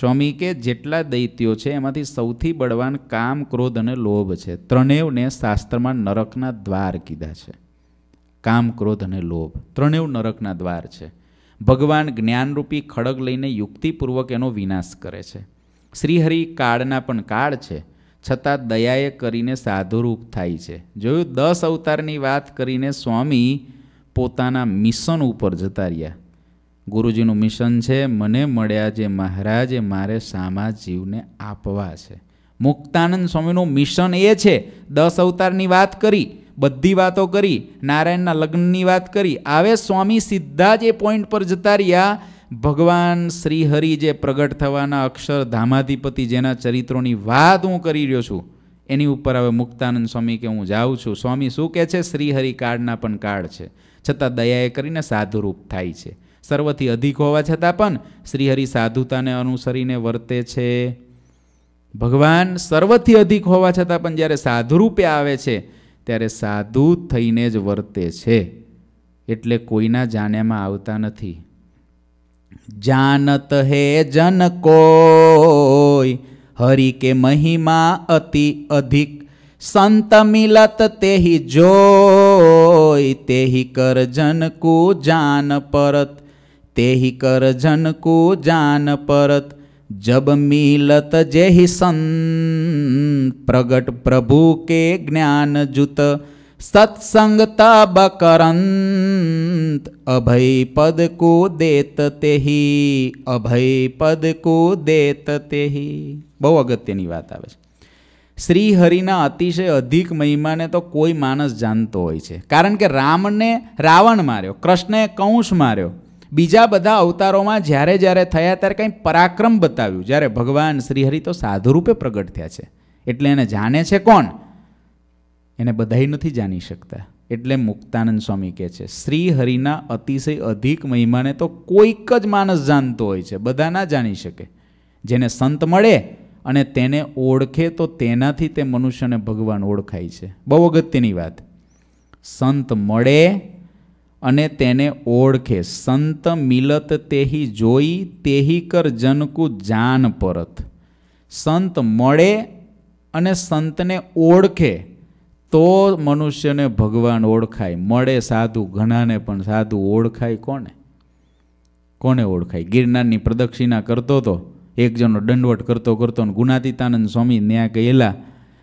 સ્વામી કે જેટલા દૈત્યો છે એમાંથી સૌથી બળવાન કામ ક્રોધ અને લોભ છે ત્રણેવને શાસ્ત્રમાં નરકના દ્વાર કીધા છે કામ ક્રોધ અને લોભ ત્રણેવ નરકના દ્વાર છે ભગવાન જ્ઞાનરૂપી ખડગ લઈને યુક્તિપૂર્વક એનો વિનાશ કરે છે શ્રીહરિ કાળના પણ કાળ છે છતાં દયાએ કરીને સાધુરૂપ થાય છે જોયું દસ અવતારની વાત કરીને સ્વામી પોતાના મિશન ઉપર જતા રહ્યા ગુરુજીનું મિશન છે મને મળ્યા જે મહારાજે મારે સામા જીવને આપવા છે મુક્તાનંદ સ્વામીનું મિશન એ છે દસ અવતારની વાત કરી બધી વાતો કરી નારાયણના લગ્નની વાત કરી આવે સ્વામી સીધા જ એ પોઈન્ટ પર જતા રહ્યા ભગવાન શ્રીહરિ જે પ્રગટ થવાના અક્ષર ધામાધિપતિ જેના ચરિત્રોની વાત હું કરી રહ્યો છું એની ઉપર હવે મુક્તાનંદ સ્વામી કે હું જાઉં છું સ્વામી શું કહે છે શ્રીહરિ કાળના પણ કાર્ડ છે છતાં દયાએ કરીને સાધુરૂપ થાય છે સર્વથી અધિક હોવા છતાં પણ શ્રીહરિ સાધુતાને અનુસરીને વર્તે છે ભગવાન સર્વથી અધિક હોવા છતાં પણ જ્યારે સાધુરૂપે આવે છે ત્યારે સાધુ થઈને જ વર્તે છે એટલે કોઈના જાણ્યામાં આવતા નથી जानत है जन को हरि के महिमा अति अधिक संत मिलत ते ही जोय ते ही कर जन को जान परत ते ही कर जन को जान परत जब मिलत जेहि सन प्रगट प्रभु के ज्ञान जुत સત્સંગતા બકરંત અભય પદ કો દેત તેહી અભય પદ કો દેત તેહી બહુ અગત્યની વાત આવે છે શ્રી હરિના અતિશય અધિક મહિમાને તો કોઈ માણસ જાણતો હોય છે કારણ કે રામને રાવણ માર્યો કૃષ્ણએ કૌંસ માર્યો બીજા બધા અવતારોમાં જ્યારે જ્યારે થયા ત્યારે કંઈ પરાક્રમ બતાવ્યું જ્યારે ભગવાન શ્રીહરિ તો સાધુરૂપે પ્રગટ થયા છે એટલે એને જાણે છે કોણ એને બધાય નથી જાણી શકતા એટલે મુક્તાનંદ સ્વામી કહે છે શ્રી હરિના અતિશય અધિક મહિમાને તો કોઈક જ માણસ જાણતો હોય છે બધા ના જાણી શકે જેને સંત મળે અને તેને ઓળખે તો તેનાથી તે મનુષ્યને ભગવાન ઓળખાય છે બહુ અગત્યની વાત સંત મળે અને તેને ઓળખે સંત મિલત તેહી જોઈ તેહી કર જનકુ જાન પરત સંત મળે અને સંતને ઓળખે તો મનુષ્યને ભગવાન ઓળખાય મળે સાધુ ઘણાને પણ સાધુ ઓળખાય કોને કોને ઓળખાય ગિરનારની પ્રદક્ષિણા કરતો હતો એક જણનો દંડવટ કરતો કરતો ને ગુણાતીતાનંદ સ્વામી ન્યા ગયેલા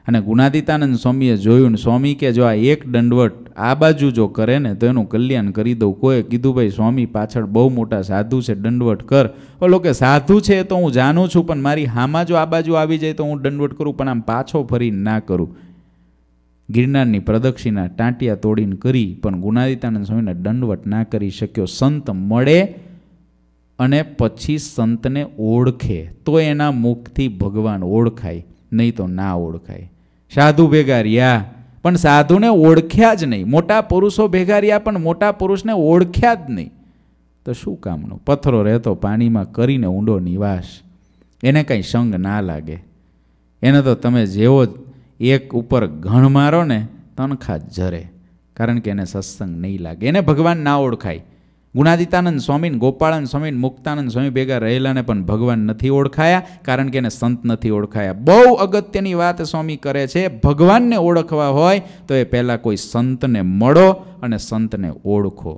અને ગુણાતીતાનંદ સ્વામીએ જોયું ને સ્વામી કે જો આ એક દંડવટ આ બાજુ જો કરે ને તો એનું કલ્યાણ કરી દઉં કોઈ કીધું ભાઈ સ્વામી પાછળ બહુ મોટા સાધુ છે દંડવટ કર ઓલો કે સાધુ છે તો હું જાણું છું પણ મારી હામાં જો આ બાજુ આવી જાય તો હું દંડવટ કરું પણ આમ પાછો ફરી ના કરું ગિરનારની પ્રદક્ષિણા ટાંટિયા તોડીને કરી પણ ગુનાદિતાનંદ સ્વામીને દંડવટ ના કરી શક્યો સંત મળે અને પછી સંતને ઓળખે તો એના મુખથી ભગવાન ઓળખાય નહીં તો ના ઓળખાય સાધુ ભેગા પણ સાધુને ઓળખ્યા જ નહીં મોટા પુરુષો ભેગા પણ મોટા પુરુષને ઓળખ્યા જ નહીં તો શું કામનું પથરો રહેતો પાણીમાં કરીને ઊંડો નિવાસ એને કાંઈ સંગ ના લાગે એને તો તમે જેવો જ એક ઉપર ઘણ મારો ને તનખા જરે કારણ કે એને સત્સંગ નહીં લાગે એને ભગવાન ના ઓળખાય ગુણાદિતાનંદ સ્વામી ગોપાળાનંદ સ્વામી મુક્તાનંદ સ્વામી ભેગા રહેલાને પણ ભગવાન નથી ઓળખાયા કારણ કે એને સંત નથી ઓળખાયા બહુ અગત્યની વાત સ્વામી કરે છે ભગવાનને ઓળખવા હોય તો એ પહેલાં કોઈ સંતને મળો અને સંતને ઓળખો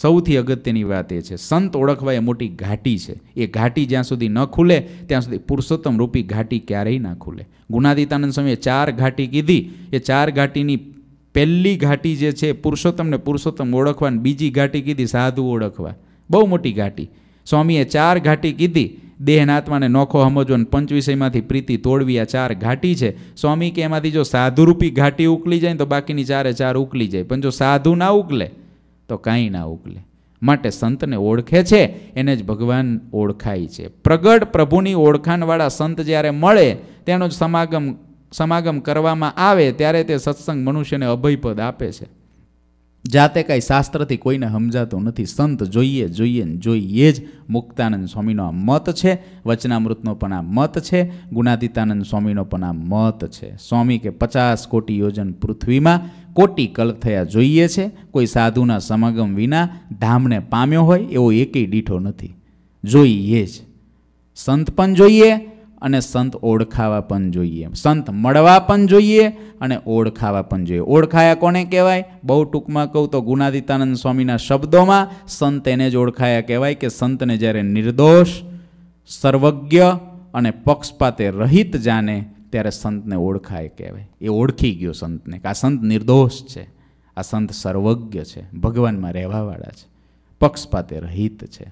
સૌથી અગત્યની વાત એ છે સંત ઓળખવા એ મોટી ઘાટી છે એ ઘાટી જ્યાં સુધી ન ખુલે ત્યાં સુધી પુરુષોત્તમ રૂપી ઘાટી ક્યારેય ના ખુલે ગુનાદિતાનંદ સ્વામીએ ચાર ઘાટી કીધી એ ચાર ઘાટીની પહેલી ઘાટી જે છે પુરુષોત્તમને પુરુષોત્તમ ઓળખવા અને બીજી ઘાટી કીધી સાધુ ઓળખવા બહુ મોટી ઘાટી સ્વામીએ ચાર ઘાટી કીધી દેહના આત્માને નોખો સમજવો અને પંચ પ્રીતિ તોડવી આ ચાર ઘાટી છે સ્વામી કે એમાંથી જો સાધુરૂપી ઘાટી ઉકલી જાય તો બાકીની ચારે ચાર ઉકલી જાય પણ જો સાધુ ના ઉકલે તો કાંઈ ના ઉકલે માટે સંતને ઓળખે છે એને જ ભગવાન ઓળખાય છે પ્રગટ પ્રભુની ઓળખાણવાળા સંત જ્યારે મળે તેનો જ સમાગમ સમાગમ કરવામાં આવે ત્યારે તે સત્સંગ મનુષ્યને અભયપદ આપે છે જાતે કાંઈ શાસ્ત્રથી કોઈને સમજાતું નથી સંત જોઈએ જોઈએ ને જોઈએ જ મુક્તાનંદ સ્વામીનો આ મત છે વચનામૃતનો પણ આ મત છે ગુણાદિતાનંદ સ્વામીનો પણ આ મત છે સ્વામી કે પચાસ કોટી યોજન પૃથ્વીમાં કોટી કોટિકલ્પ થયા જોઈએ છે કોઈ સાધુના સમાગમ વિના ધામને પામ્યો હોય એવો એકેય દીઠો નથી જોઈએ જ સંત પણ જોઈએ અને સંત ઓળખાવા પણ જોઈએ સંત મળવા પણ જોઈએ અને ઓળખાવા પણ જોઈએ ઓળખાયા કોને કહેવાય બહુ ટૂંકમાં કહું તો ગુનાદિતાનંદ સ્વામીના શબ્દોમાં સંત એને જ ઓળખાયા કહેવાય કે સંતને જ્યારે નિર્દોષ સર્વજ્ઞ અને પક્ષપાતે રહિત જાણે ત્યારે સંતને ઓળખાય કહેવાય એ ઓળખી ગયો સંતને કે આ સંત નિર્દોષ છે આ સંત સર્વજ્ઞ છે ભગવાનમાં રહેવાવાળા છે પક્ષપાતે રહિત છે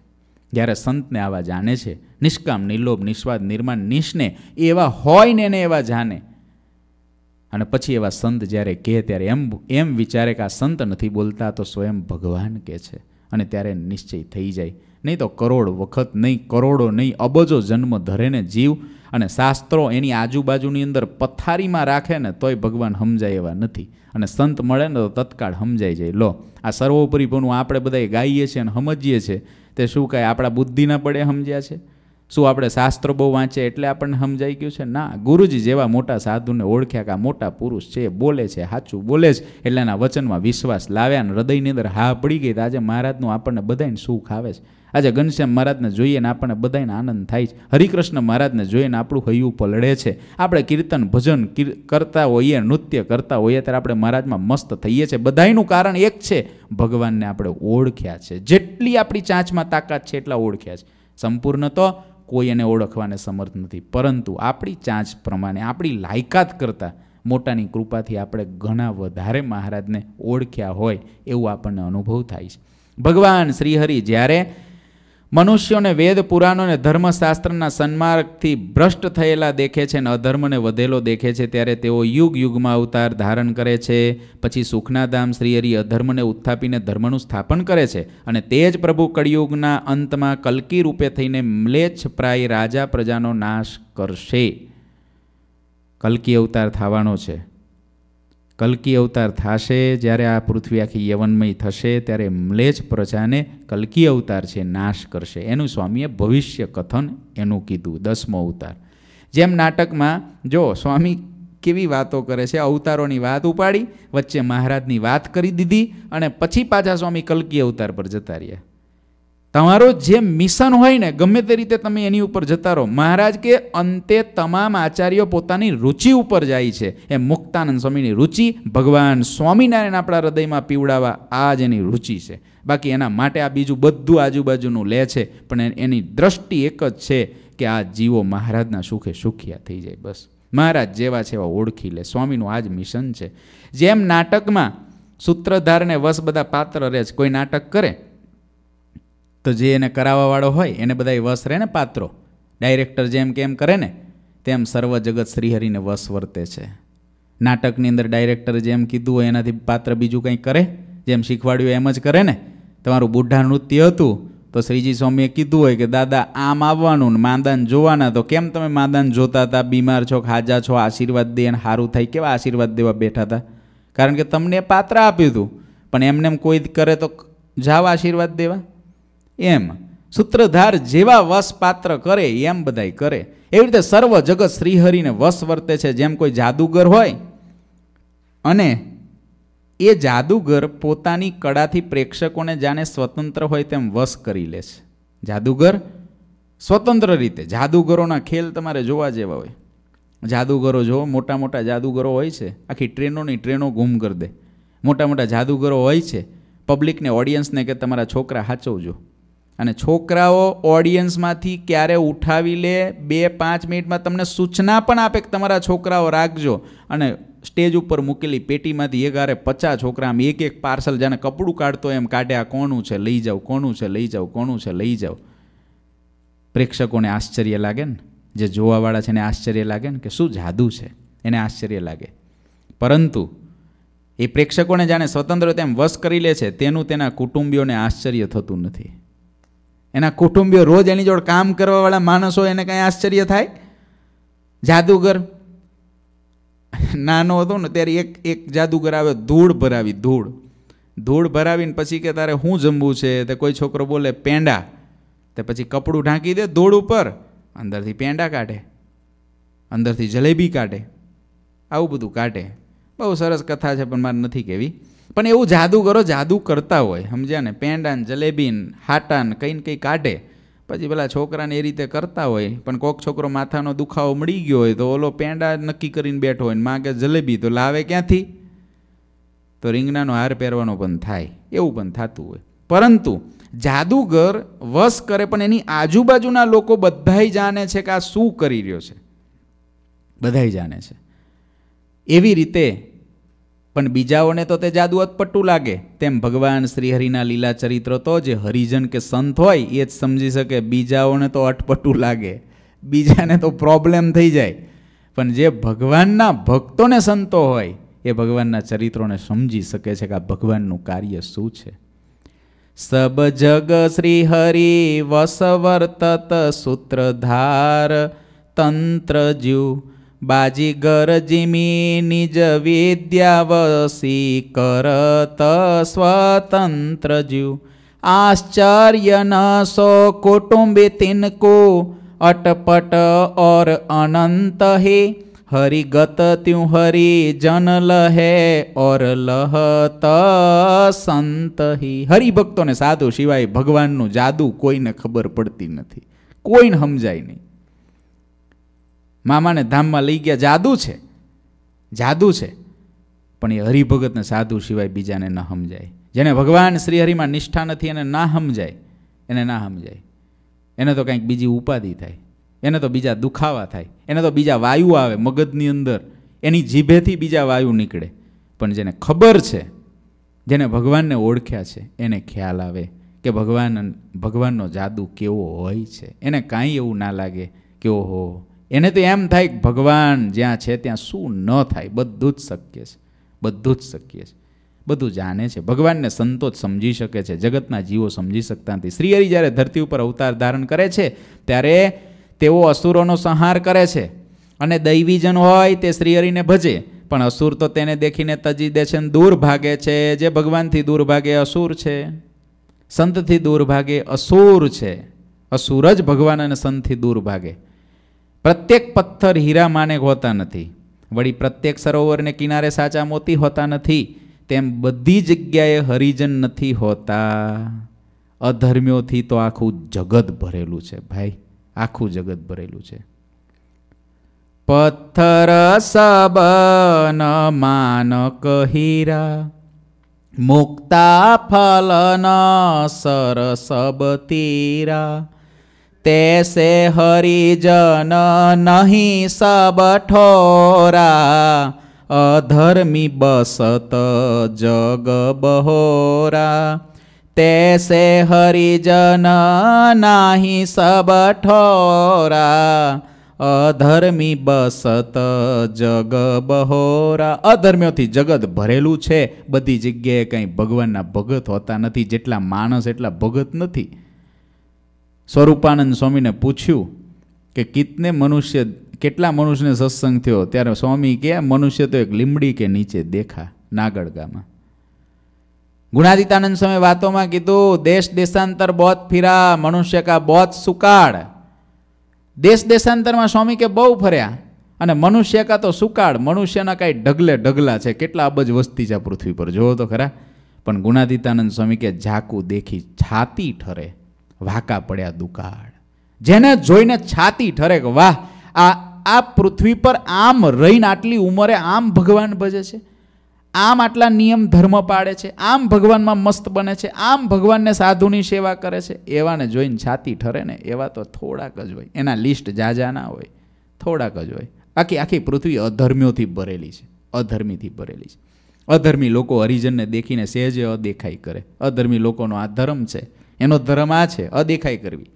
જ્યારે સંતને આવા જાણે છે નિષ્કામ નિર્લોભ નિસ્વાદ નિર્માણ નિષ્ને એવા હોય ને એને એવા જાણે અને પછી એવા સંત જ્યારે કહે ત્યારે એમ એમ વિચારે કે આ સંત નથી બોલતા તો સ્વયં ભગવાન કહે છે અને ત્યારે નિશ્ચય થઈ જાય નહીં તો કરોડ વખત નહીં કરોડો નહીં અબજો જન્મ ધરેને જીવ અને શાસ્ત્રો એની આજુબાજુની અંદર પથારીમાં રાખે ને તોય ભગવાન સમજાય એવા નથી અને સંત મળે ને તો તત્કાળ સમજાઈ જાય લો આ સર્વોપરીપણું આપણે બધાએ ગાઈએ છીએ અને સમજીએ છીએ તે શું કાંઈ આપણા બુદ્ધિના પડે સમજ્યા છે શું આપણે શાસ્ત્રો બહુ વાંચે એટલે આપણને સમજાઈ ગયું છે ના ગુરુજી જેવા મોટા સાધુને ઓળખ્યા કે આ મોટા પુરુષ છે બોલે છે સાચું બોલે છે એટલે એના વચનમાં વિશ્વાસ લાવ્યા અને હૃદયની અંદર હા પડી ગઈ તો આજે મહારાજનું આપણને બધાને સુખ આવે છે આજે ઘનશ્યામ મહારાજને જોઈએ ને આપણને બધાને આનંદ થાય છે હરિકૃષ્ણ મહારાજને જોઈને આપણું હૈયું પલળે છે આપણે કીર્તન ભજન કરતા હોઈએ નૃત્ય કરતા હોઈએ ત્યારે આપણે મહારાજમાં મસ્ત થઈએ છીએ બધાનું કારણ એક છે ભગવાનને આપણે ઓળખ્યા છે જેટલી આપણી ચાંચમાં તાકાત છે એટલા ઓળખ્યા છે સંપૂર્ણ તો કોઈ એને ઓળખવાને સમર્થ નથી પરંતુ આપણી ચાંચ પ્રમાણે આપણી લાયકાત કરતાં મોટાની કૃપાથી આપણે ઘણા વધારે મહારાજને ઓળખ્યા હોય એવું આપણને અનુભવ થાય છે ભગવાન શ્રીહરિ જ્યારે મનુષ્યોને વેદ પુરાણો અને ધર્મશાસ્ત્રના સન્માર્ગથી ભ્રષ્ટ થયેલા દેખે છે અને અધર્મને વધેલો દેખે છે ત્યારે તેઓ યુગ યુગમાં અવતાર ધારણ કરે છે પછી સુખનાધામ શ્રીહરી અધર્મને ઉત્થાપીને ધર્મનું સ્થાપન કરે છે અને તે જ પ્રભુ કળિયુગના અંતમાં કલકી રૂપે થઈને મ્લેચ્છપ્રાય રાજા પ્રજાનો નાશ કરશે કલકી અવતાર થવાનો છે કલકી અવતાર થશે જ્યારે આ પૃથ્વી આખી યવનમય થશે ત્યારે મ્લેચ પ્રજાને કલકી અવતાર છે નાશ કરશે એનું સ્વામીએ ભવિષ્ય કથન એનું કીધું દસમો અવતાર જેમ નાટકમાં જો સ્વામી કેવી વાતો કરે છે અવતારોની વાત ઉપાડી વચ્ચે મહારાજની વાત કરી દીધી અને પછી પાછા સ્વામી કલકી અવતાર પર જતા રહ્યા તમારો જે મિશન હોય ને ગમે તે રીતે તમે એની ઉપર જતા રહો મહારાજ કે અંતે તમામ આચાર્યો પોતાની રુચિ ઉપર જાય છે એ મુક્તાનંદ સ્વામીની રુચિ ભગવાન સ્વામિનારાયણ આપણા હૃદયમાં પીવડાવવા આ જ એની રુચિ છે બાકી એના માટે આ બીજું બધું આજુબાજુનું લે છે પણ એની દ્રષ્ટિ એક જ છે કે આ જીવો મહારાજના સુખે સુખિયા થઈ જાય બસ મહારાજ જેવા છે એવા ઓળખી લે સ્વામીનું આ જ મિશન છે જેમ નાટકમાં સૂત્રધારને વશ બધા પાત્ર રહે છે કોઈ નાટક કરે તો જે એને કરાવવાવાળો હોય એને બધાય વસ રહે ને પાત્રો ડાયરેક્ટર જેમ કેમ કરે ને તેમ સર્વ જગત શ્રીહરિને વસ વર્તે છે નાટકની અંદર ડાયરેક્ટરે જેમ કીધું હોય એનાથી પાત્ર બીજું કંઈ કરે જેમ શીખવાડ્યું એમ જ કરે ને તમારું બુઢા નૃત્ય હતું તો શ્રીજી સ્વામીએ કીધું હોય કે દાદા આમ આવવાનું ને માંદાન જોવાના તો કેમ તમે માંદાન જોતા હતા બીમાર છો ખાજા છો આશીર્વાદ દે અને સારું થાય કેવા આશીર્વાદ દેવા બેઠા હતા કારણ કે તમને પાત્ર આપ્યું હતું પણ એમને એમ કોઈ કરે તો જાવ આશીર્વાદ દેવા એમ સૂત્રધાર જેવા વશ પાત્ર કરે એમ બધાય કરે એવી રીતે સર્વ જગત શ્રીહરિને વશ વર્તે છે જેમ કોઈ જાદુગર હોય અને એ જાદુગર પોતાની કળાથી પ્રેક્ષકોને જાણે સ્વતંત્ર હોય તેમ વશ કરી લે છે જાદુગર સ્વતંત્ર રીતે જાદુગરોના ખેલ તમારે જોવા જેવા હોય જાદુગરો જો મોટા મોટા જાદુગરો હોય છે આખી ટ્રેનોની ટ્રેનો ગુમ કરી દે મોટા મોટા જાદુગરો હોય છે પબ્લિકને ઓડિયન્સને કે તમારા છોકરા સાચવજો અને છોકરાઓ ઓડિયન્સમાંથી ક્યારે ઉઠાવી લે બે પાંચ મિનિટમાં તમને સૂચના પણ આપે કે તમારા છોકરાઓ રાખજો અને સ્ટેજ ઉપર મૂકેલી પેટીમાંથી એગારે પચાસ છોકરા આમ એક એક પાર્સલ જેને કપડું કાઢતો એમ કાઢે આ કોનું છે લઈ જાઓ કોનું છે લઈ જાઓ કોનું છે લઈ જાઓ પ્રેક્ષકોને આશ્ચર્ય લાગે ને જે જોવાવાળા છે એને આશ્ચર્ય લાગે ને કે શું જાદુ છે એને આશ્ચર્ય લાગે પરંતુ એ પ્રેક્ષકોને જાણે સ્વતંત્ર તેમ વશ કરી લે છે તેનું તેના કુટુંબીઓને આશ્ચર્ય થતું નથી એના કુટુંબીઓ રોજ એની જોડે કામ કરવાવાળા માણસો એને કાંઈ આશ્ચર્ય થાય જાદુગર નાનો હતો ને ત્યારે એક એક જાદુગર આવે ધૂળ ભરાવી ધૂળ ધૂળ ભરાવીને પછી કે તારે શું જમવું છે તે કોઈ છોકરો બોલે પેંડા તે પછી કપડું ઢાંકી દે ધૂળ ઉપર અંદરથી પેંડા કાઢે અંદરથી જલેબી કાઢે આવું બધું કાઢે બહુ સરસ કથા છે પણ મારે નથી કહેવી પણ એવું જાદુગરો જાદુ કરતા હોય સમજ્યા ને પેંડાન જલેબીન હાટાન કંઈ ને કંઈ કાઢે પછી પેલા છોકરાને એ રીતે કરતા હોય પણ કોક છોકરો માથાનો દુખાવો મળી ગયો હોય તો ઓલો પેંડા નક્કી કરીને બેઠો હોય કે જલેબી તો લાવે ક્યાંથી તો રીંગણાનો હાર પહેરવાનો પણ થાય એવું પણ થતું હોય પરંતુ જાદુગર વશ કરે પણ એની આજુબાજુના લોકો બધાય જાણે છે કે આ શું કરી રહ્યો છે બધાય જાણે છે એવી રીતે પણ બીજાઓને તો તે જાદુ અતપટ્ટું લાગે તેમ ભગવાન શ્રીહરિના લીલા ચરિત્ર તો જે હરિજન કે સંત હોય એ જ સમજી શકે બીજાઓને તો અટપટું લાગે બીજાને તો પ્રોબ્લેમ થઈ જાય પણ જે ભગવાનના ભક્તોને સંતો હોય એ ભગવાનના ચરિત્રોને સમજી શકે છે કે આ ભગવાનનું કાર્ય શું છે સબ જગ શ્રી હરિ વસવર્તત સૂત્રધાર તંત્ર જીવ બાજી ગરજીમી નિજ વિદ્યાવસી કરત સ્વતંત્ર જીવ આશ્ચર્ય ન સો કુટુંબી તિનકો અટપટ और अनंत है हरिगत त्यू हरि जन लहे और લહત સંત હિ હરિભક્તોને સાધુ સિવાય ભગવાનનું જાદુ કોઈને ખબર પડતી નથી કોઈને સમજાય નહીં મામાને ધામમાં લઈ ગયા જાદુ છે જાદુ છે પણ એ હરિભગતને સાધુ સિવાય બીજાને ન સમજાય જેને ભગવાન શ્રીહરિમાં નિષ્ઠા નથી એને ના સમજાય એને ના સમજાય એને તો કંઈક બીજી ઉપાધિ થાય એને તો બીજા દુખાવા થાય એને તો બીજા વાયુ આવે મગજની અંદર એની જીભેથી બીજા વાયુ નીકળે પણ જેને ખબર છે જેને ભગવાનને ઓળખ્યા છે એને ખ્યાલ આવે કે ભગવાન ભગવાનનો જાદુ કેવો હોય છે એને કાંઈ એવું ના લાગે કે ઓહો એને તો એમ થાય ભગવાન જ્યાં છે ત્યાં શું ન થાય બધું જ શક્ય છે બધું જ શક્ય છે બધું જાણે છે ભગવાનને સંતો સમજી શકે છે જગતના જીવો સમજી શકતા નથી શ્રીહરિ જ્યારે ધરતી ઉપર અવતાર ધારણ કરે છે ત્યારે તેઓ અસુરોનો સંહાર કરે છે અને દૈવીજન હોય તે શ્રીહરિને ભજે પણ અસુર તો તેને દેખીને તજી દે છે દૂર ભાગે છે જે ભગવાનથી દૂર ભાગે અસુર છે સંતથી દૂર ભાગે અસુર છે અસુર જ ભગવાન અને સંતથી દૂર ભાગે પ્રત્યેક પથ્થર હીરા માનેક હોતા નથી વળી પ્રત્યેક સરોવરને કિનારે સાચા મોતી હોતા નથી તેમ બધી જગ્યાએ હરિજન નથી હોતા અધર્મીઓથી તો આખું જગત ભરેલું છે ભાઈ આખું જગત ભરેલું છે પથ્થર સબન માનક હીરા મુક્તા ફલન સરસબ તીરા તે સે હરિજન નહીં સબ ઠોરા અધર્મી બસત જગ બહોરા તે સે હરિજન નહીં સબ ઠોરા અધર્મી બસત જગ બહોરા અધર્મ્યોથી જગત ભરેલું છે બધી જગ્યાએ કંઈ ભગવાનના ભગત હોતા નથી જેટલા માણસ એટલા ભગત નથી સ્વરૂપાનંદ સ્વામીને પૂછ્યું કે કિતને મનુષ્ય કેટલા મનુષ્યને સત્સંગ થયો ત્યારે સ્વામી કે મનુષ્ય તો એક લીમડી કે નીચે દેખા નાગડગામાં ગુણાદિતાનંદ સ્વામી વાતોમાં કીધું દેશ દેશાંતર બોત ફિરા મનુષ્ય કા બોત સુકાળ દેશ દેશાંતરમાં સ્વામી કે બહુ ફર્યા અને મનુષ્ય કા તો સુકાળ મનુષ્યના કાંઈ ઢગલે ઢગલા છે કેટલા અબજ વસ્તી છે પૃથ્વી પર જોવો તો ખરા પણ ગુણાદિતાનંદ સ્વામી કે ઝાકું દેખી છાતી ઠરે વાકા પડ્યા દુકાળ જેને જોઈને છાતી ઠરે કે વાહ આ આ પૃથ્વી પર આમ રહીને આટલી ઉંમરે આમ ભગવાન ભજે છે આમ આટલા નિયમ ધર્મ પાડે છે આમ ભગવાનમાં મસ્ત બને છે આમ ભગવાનને સાધુની સેવા કરે છે એવાને જોઈને છાતી ઠરે ને એવા તો થોડાક જ હોય એના લિસ્ટ જાજા હોય થોડાક જ હોય આખી આખી પૃથ્વી અધર્મીઓથી ભરેલી છે અધર્મીથી ભરેલી છે અધર્મી લોકો હરિજનને દેખીને સહેજે અદેખાઈ કરે અધર્મી લોકોનો આ ધર્મ છે એનો ધર્મ આ છે અદેખાઈ કરવી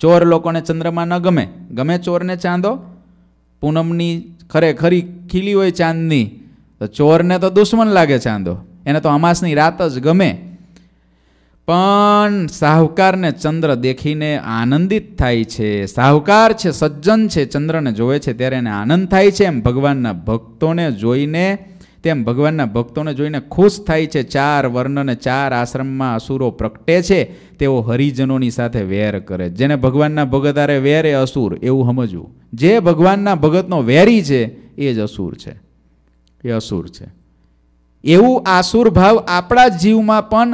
ચોર લોકોને ચંદ્રમાં ન ગમે ગમે ચોરને ચાંદો પૂનમની ખરેખરી ખીલી હોય ચાંદની તો ચોરને તો દુશ્મન લાગે ચાંદો એને તો અમાસની રાત જ ગમે પણ સાહુકારને ચંદ્ર દેખીને આનંદિત થાય છે સાહુકાર છે સજ્જન છે ચંદ્રને જોવે છે ત્યારે એને આનંદ થાય છે એમ ભગવાનના ભક્તોને જોઈને તેમ ભગવાનના ભક્તોને જોઈને ખુશ થાય છે ચાર વર્ણને ચાર આશ્રમમાં અસુરો પ્રગટે છે તેઓ હરિજનોની સાથે વેર કરે જેને ભગવાનના ભગતારે વેર એ અસુર એવું સમજવું જે ભગવાનના ભગતનો વેરી છે એ જ અસુર છે એ અસુર છે એવું આસુર ભાવ આપણા જીવમાં પણ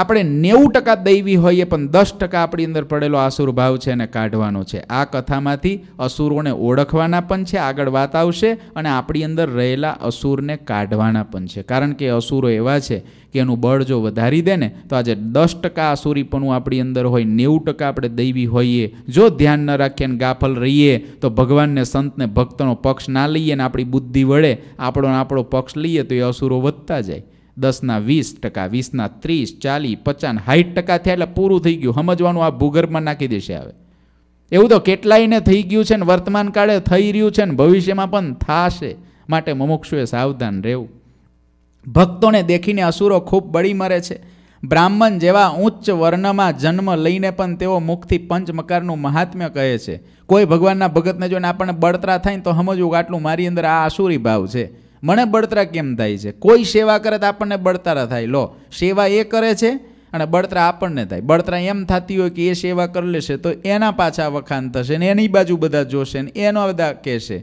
આપણે નેવું ટકા દૈવી હોઈએ પણ દસ ટકા આપણી અંદર પડેલો અસુર ભાવ છે એને કાઢવાનો છે આ કથામાંથી અસુરોને ઓળખવાના પણ છે આગળ વાત આવશે અને આપણી અંદર રહેલા અસુરને કાઢવાના પણ છે કારણ કે અસુરો એવા છે કે એનું બળ જો વધારી દે ને તો આજે દસ ટકા આસુરીપણું આપણી અંદર હોય નેવું ટકા આપણે દૈવી હોઈએ જો ધ્યાન ન રાખીએ ને ગાફલ રહીએ તો ભગવાનને સંતને ભક્તનો પક્ષ ના લઈએ ને આપણી બુદ્ધિ વડે આપણો આપણો પક્ષ લઈએ તો એ અસુરો વધતા જાય દસના વીસ ટકા વીસના ત્રીસ ચાલીસ પચાસ સાઠ ટકા થયા એટલે પૂરું થઈ ગયું સમજવાનું આ ભૂગર્ભમાં નાખી દેશે આવે એવું તો કેટલાયને થઈ ગયું છે ને વર્તમાન કાળે થઈ રહ્યું છે ને ભવિષ્યમાં પણ થશે માટે મુમુક્ષુએ સાવધાન રહેવું ભક્તોને દેખીને અસુરો ખૂબ બળી મરે છે બ્રાહ્મણ જેવા ઉચ્ચ વર્ણમાં જન્મ લઈને પણ તેઓ મુખથી પંચમકારનું મહાત્મ્ય કહે છે કોઈ ભગવાનના ભગતને જોઈને આપણને બળતરા થાય ને તો સમજવું કે આટલું મારી અંદર આ અસુરી ભાવ છે મને બળતરા કેમ થાય છે કોઈ સેવા કરે તો આપણને બળતરા થાય લો સેવા એ કરે છે અને બળતરા આપણને થાય બળતરા એમ થતી હોય કે એ સેવા કરી લેશે તો એના પાછા વખાણ થશે ને એની બાજુ બધા જોશે ને એનો બધા કહેશે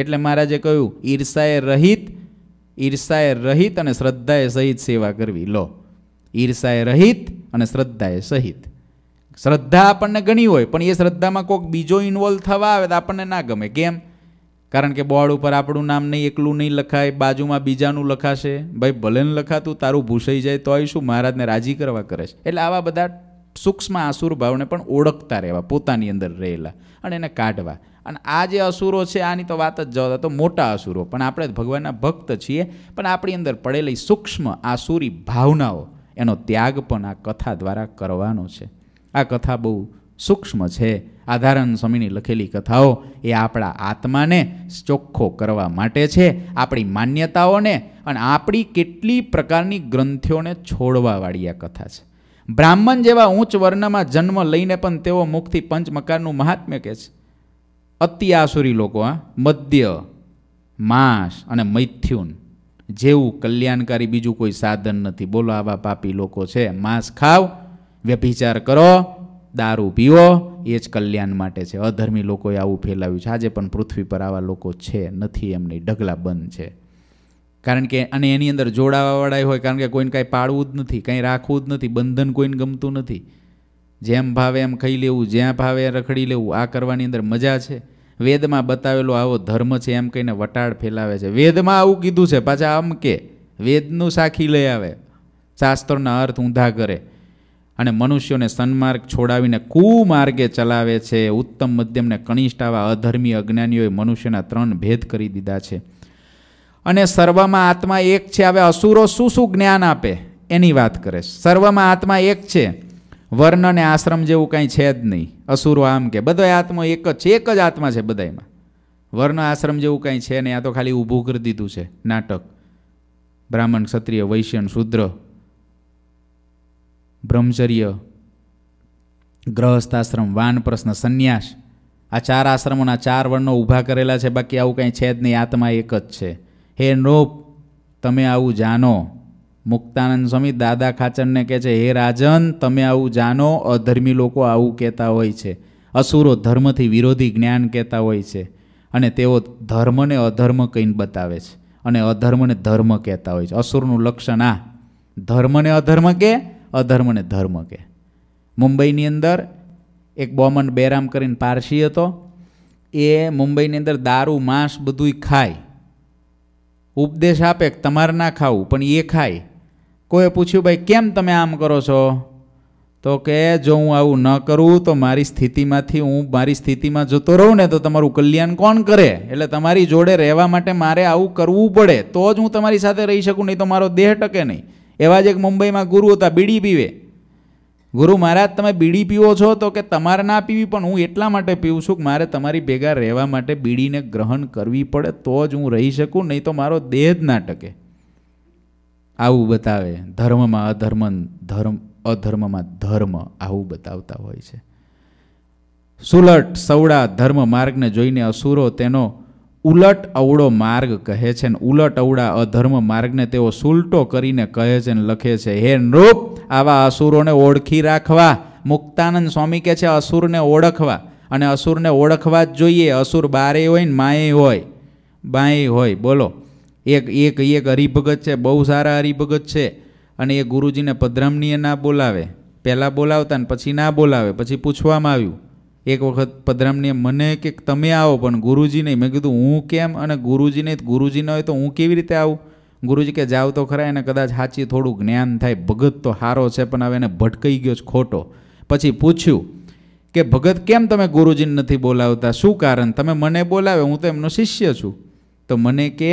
એટલે મહારાજે કહ્યું ઈર્ષાએ રહિત ઈર્ષાએ રહિત અને શ્રદ્ધાએ સહિત સેવા કરવી લો ઈર્ષાએ રહિત અને શ્રદ્ધાએ સહિત શ્રદ્ધા આપણને ઘણી હોય પણ એ શ્રદ્ધામાં કોઈક બીજો ઇન્વોલ્વ થવા આવે તો આપણને ના ગમે કેમ કારણ કે બોર્ડ ઉપર આપણું નામ નહીં એકલું નહીં લખાય બાજુમાં બીજાનું લખાશે ભાઈ ભલે લખાતું તારું ભૂસાઈ જાય તોય શું મહારાજને રાજી કરવા કરે છે એટલે આવા બધા સૂક્ષ્મ આસુર ભાવને પણ ઓળખતા રહેવા પોતાની અંદર રહેલા અને એને કાઢવા અને આ જે અસુરો છે આની તો વાત જ જવા તો મોટા અસુરો પણ આપણે ભગવાનના ભક્ત છીએ પણ આપણી અંદર પડેલી સૂક્ષ્મ આસુરી ભાવનાઓ એનો ત્યાગ પણ આ કથા દ્વારા કરવાનો છે આ કથા બહુ સૂક્ષ્મ છે આધારણ સ્વામીની લખેલી કથાઓ એ આપણા આત્માને ચોખ્ખો કરવા માટે છે આપણી માન્યતાઓને અને આપણી કેટલી પ્રકારની ગ્રંથિઓને છોડવાવાળી આ કથા છે બ્રાહ્મણ જેવા ઉચ્ચ વર્ણમાં જન્મ લઈને પણ તેઓ મુખથી પંચમકારનું મહાત્મ્ય કહે છે અતિ આસુરી લોકો આ મદ્ય માસ અને મૈથ્યુન જેવું કલ્યાણકારી બીજું કોઈ સાધન નથી બોલો આવા પાપી લોકો છે માંસ ખાવ વ્યભિચાર કરો દારૂ પીવો એ જ કલ્યાણ માટે છે અધર્મી લોકોએ આવું ફેલાવ્યું છે આજે પણ પૃથ્વી પર આવા લોકો છે નથી એમની ઢગલા બંધ છે કારણ કે અને એની અંદર જોડાવાવાળા હોય કારણ કે કોઈને કાંઈ પાળવું જ નથી કંઈ રાખવું જ નથી બંધન કોઈને ગમતું નથી જેમ ભાવે એમ ખાઈ લેવું જ્યાં ભાવે રખડી લેવું આ કરવાની અંદર મજા છે વેદમાં બતાવેલો આવો ધર્મ છે એમ કહીને વટાળ ફેલાવે છે વેદમાં આવું કીધું છે પાછા આમ કે વેદનું સાખી લઈ આવે શાસ્ત્રોના અર્થ ઊંધા કરે અને મનુષ્યોને સન્માર્ગ છોડાવીને કુમાર્ગે ચલાવે છે ઉત્તમ મધ્યમને કનિષ્ઠ આવા અધર્મી અજ્ઞાનીઓએ મનુષ્યના ત્રણ ભેદ કરી દીધા છે અને સર્વમાં આત્મા એક છે હવે અસુરો શું શું જ્ઞાન આપે એની વાત કરે છે સર્વમાં આત્મા એક છે વર્ણ અને આશ્રમ જેવું કાંઈ છે જ નહીં અસુરો આમ કે બધા આત્મા એક જ છે એક જ આત્મા છે બધામાં વર્ણ આશ્રમ જેવું કાંઈ છે નહીં આ તો ખાલી ઊભું કરી દીધું છે નાટક બ્રાહ્મણ ક્ષત્રિય વૈશ્યન શુદ્ર બ્રહ્મચર્ય ગ્રહસ્થાશ્રમ વાનપ્રશ્ન સંન્યાસ આ ચાર આશ્રમોના ચાર વર્ણો ઊભા કરેલા છે બાકી આવું કંઈ છે જ નહીં આત્મા એક જ છે હે નોપ તમે આવું જાણો મુક્તાનંદ સ્વામી દાદા ખાચરને કહે છે હે રાજન તમે આવું જાણો અધર્મી લોકો આવું કહેતા હોય છે અસુરો ધર્મથી વિરોધી જ્ઞાન કહેતા હોય છે અને તેઓ ધર્મને અધર્મ કહીને બતાવે છે અને અધર્મને ધર્મ કહેતા હોય છે અસુરનું લક્ષણ આ ધર્મને અધર્મ કે અધર્મને ધર્મ કે મુંબઈની અંદર એક બોમન બેરામ કરીને પારસી હતો એ મુંબઈની અંદર દારૂ માંસ બધુંય ખાય ઉપદેશ આપે કે તમારે ના ખાવું પણ એ ખાય કોઈએ પૂછ્યું ભાઈ કેમ તમે આમ કરો છો તો કે જો હું આવું ન કરું તો મારી સ્થિતિમાંથી હું મારી સ્થિતિમાં જતો રહું ને તો તમારું કલ્યાણ કોણ કરે એટલે તમારી જોડે રહેવા માટે મારે આવું કરવું પડે તો જ હું તમારી સાથે રહી શકું નહીં તો મારો દેહ ટકે નહીં એવા જ એક મુંબઈમાં ગુરુ હતા બીડી પીવે ગુરુ મહારાજ તમે બીડી પીવો છો તો કે તમારે ના પીવી પણ હું એટલા માટે પીવું છું કે મારે તમારી ભેગા રહેવા માટે બીડીને ગ્રહણ કરવી પડે તો જ હું રહી શકું નહીં તો મારો દેહ જ ના ટકે આવું બતાવે ધર્મમાં અધર્મ ધર્મ અધર્મમાં ધર્મ આવું બતાવતા હોય છે સુલટ સવડા ધર્મ માર્ગને જોઈને અસુરો તેનો ઉલટ અવળો માર્ગ કહે છે ને ઉલટ અવળા અધર્મ માર્ગને તેઓ સુલટો કરીને કહે છે ને લખે છે હે નૃપ આવા અસુરોને ઓળખી રાખવા મુક્તાનંદ સ્વામી કહે છે અસુરને ઓળખવા અને અસુરને ઓળખવા જ જોઈએ અસુર બારે હોય ને માએ હોય બાએ હોય બોલો એક એક એક હરિભગત છે બહુ સારા હરિભગત છે અને એ ગુરુજીને પધરામણીએ ના બોલાવે પહેલાં બોલાવતા ને પછી ના બોલાવે પછી પૂછવામાં આવ્યું એક વખત પદરામને મને કે તમે આવો પણ ગુરુજી નહીં મેં કીધું હું કેમ અને ગુરુજી નહીં ગુરુજી ન હોય તો હું કેવી રીતે આવું ગુરુજી કે જાવ તો ખરા એને કદાચ સાચી થોડું જ્ઞાન થાય ભગત તો સારો છે પણ હવે એને ભટકાઈ ગયો છે ખોટો પછી પૂછ્યું કે ભગત કેમ તમે ગુરુજીને નથી બોલાવતા શું કારણ તમે મને બોલાવે હું તો એમનો શિષ્ય છું તો મને કે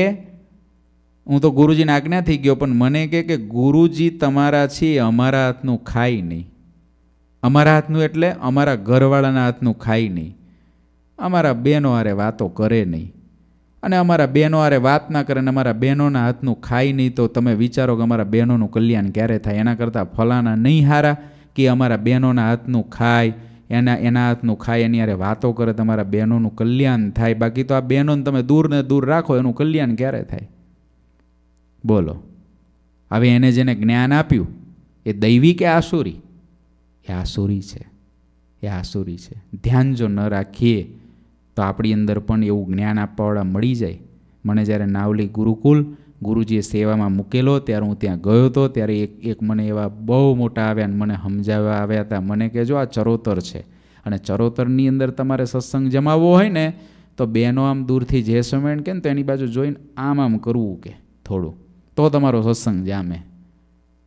હું તો ગુરુજીને આજ્ઞા થઈ ગયો પણ મને કે ગુરુજી તમારા છીએ અમારા હાથનું ખાય નહીં અમારા હાથનું એટલે અમારા ઘરવાળાના હાથનું ખાય નહીં અમારા બહેનો હારે વાતો કરે નહીં અને અમારા બહેનો હારે વાત ના કરે અને અમારા બહેનોના હાથનું ખાય નહીં તો તમે વિચારો કે અમારા બહેનોનું કલ્યાણ ક્યારે થાય એના કરતાં ફલાના નહીં હારા કે અમારા બહેનોના હાથનું ખાય એના એના હાથનું ખાય એની યારે વાતો કરે તમારા બહેનોનું કલ્યાણ થાય બાકી તો આ બહેનોને તમે દૂર ને દૂર રાખો એનું કલ્યાણ ક્યારે થાય બોલો હવે એને જેને જ્ઞાન આપ્યું એ દૈવી કે આસુરી એ આસુરી છે એ આસુરી છે ધ્યાન જો ન રાખીએ તો આપણી અંદર પણ એવું જ્ઞાન આપવાવાળા મળી જાય મને જ્યારે નાવલી ગુરુકુલ ગુરુજીએ સેવામાં મૂકેલો ત્યારે હું ત્યાં ગયો હતો ત્યારે એક એક મને એવા બહુ મોટા આવ્યા અને મને સમજાવવા આવ્યા હતા મને કહેજો આ ચરોતર છે અને ચરોતરની અંદર તમારે સત્સંગ જમાવવો હોય ને તો બેનો આમ દૂરથી જે સમય કે તો એની બાજુ જોઈને આમ આમ કરવું કે થોડું તો તમારો સત્સંગ જામે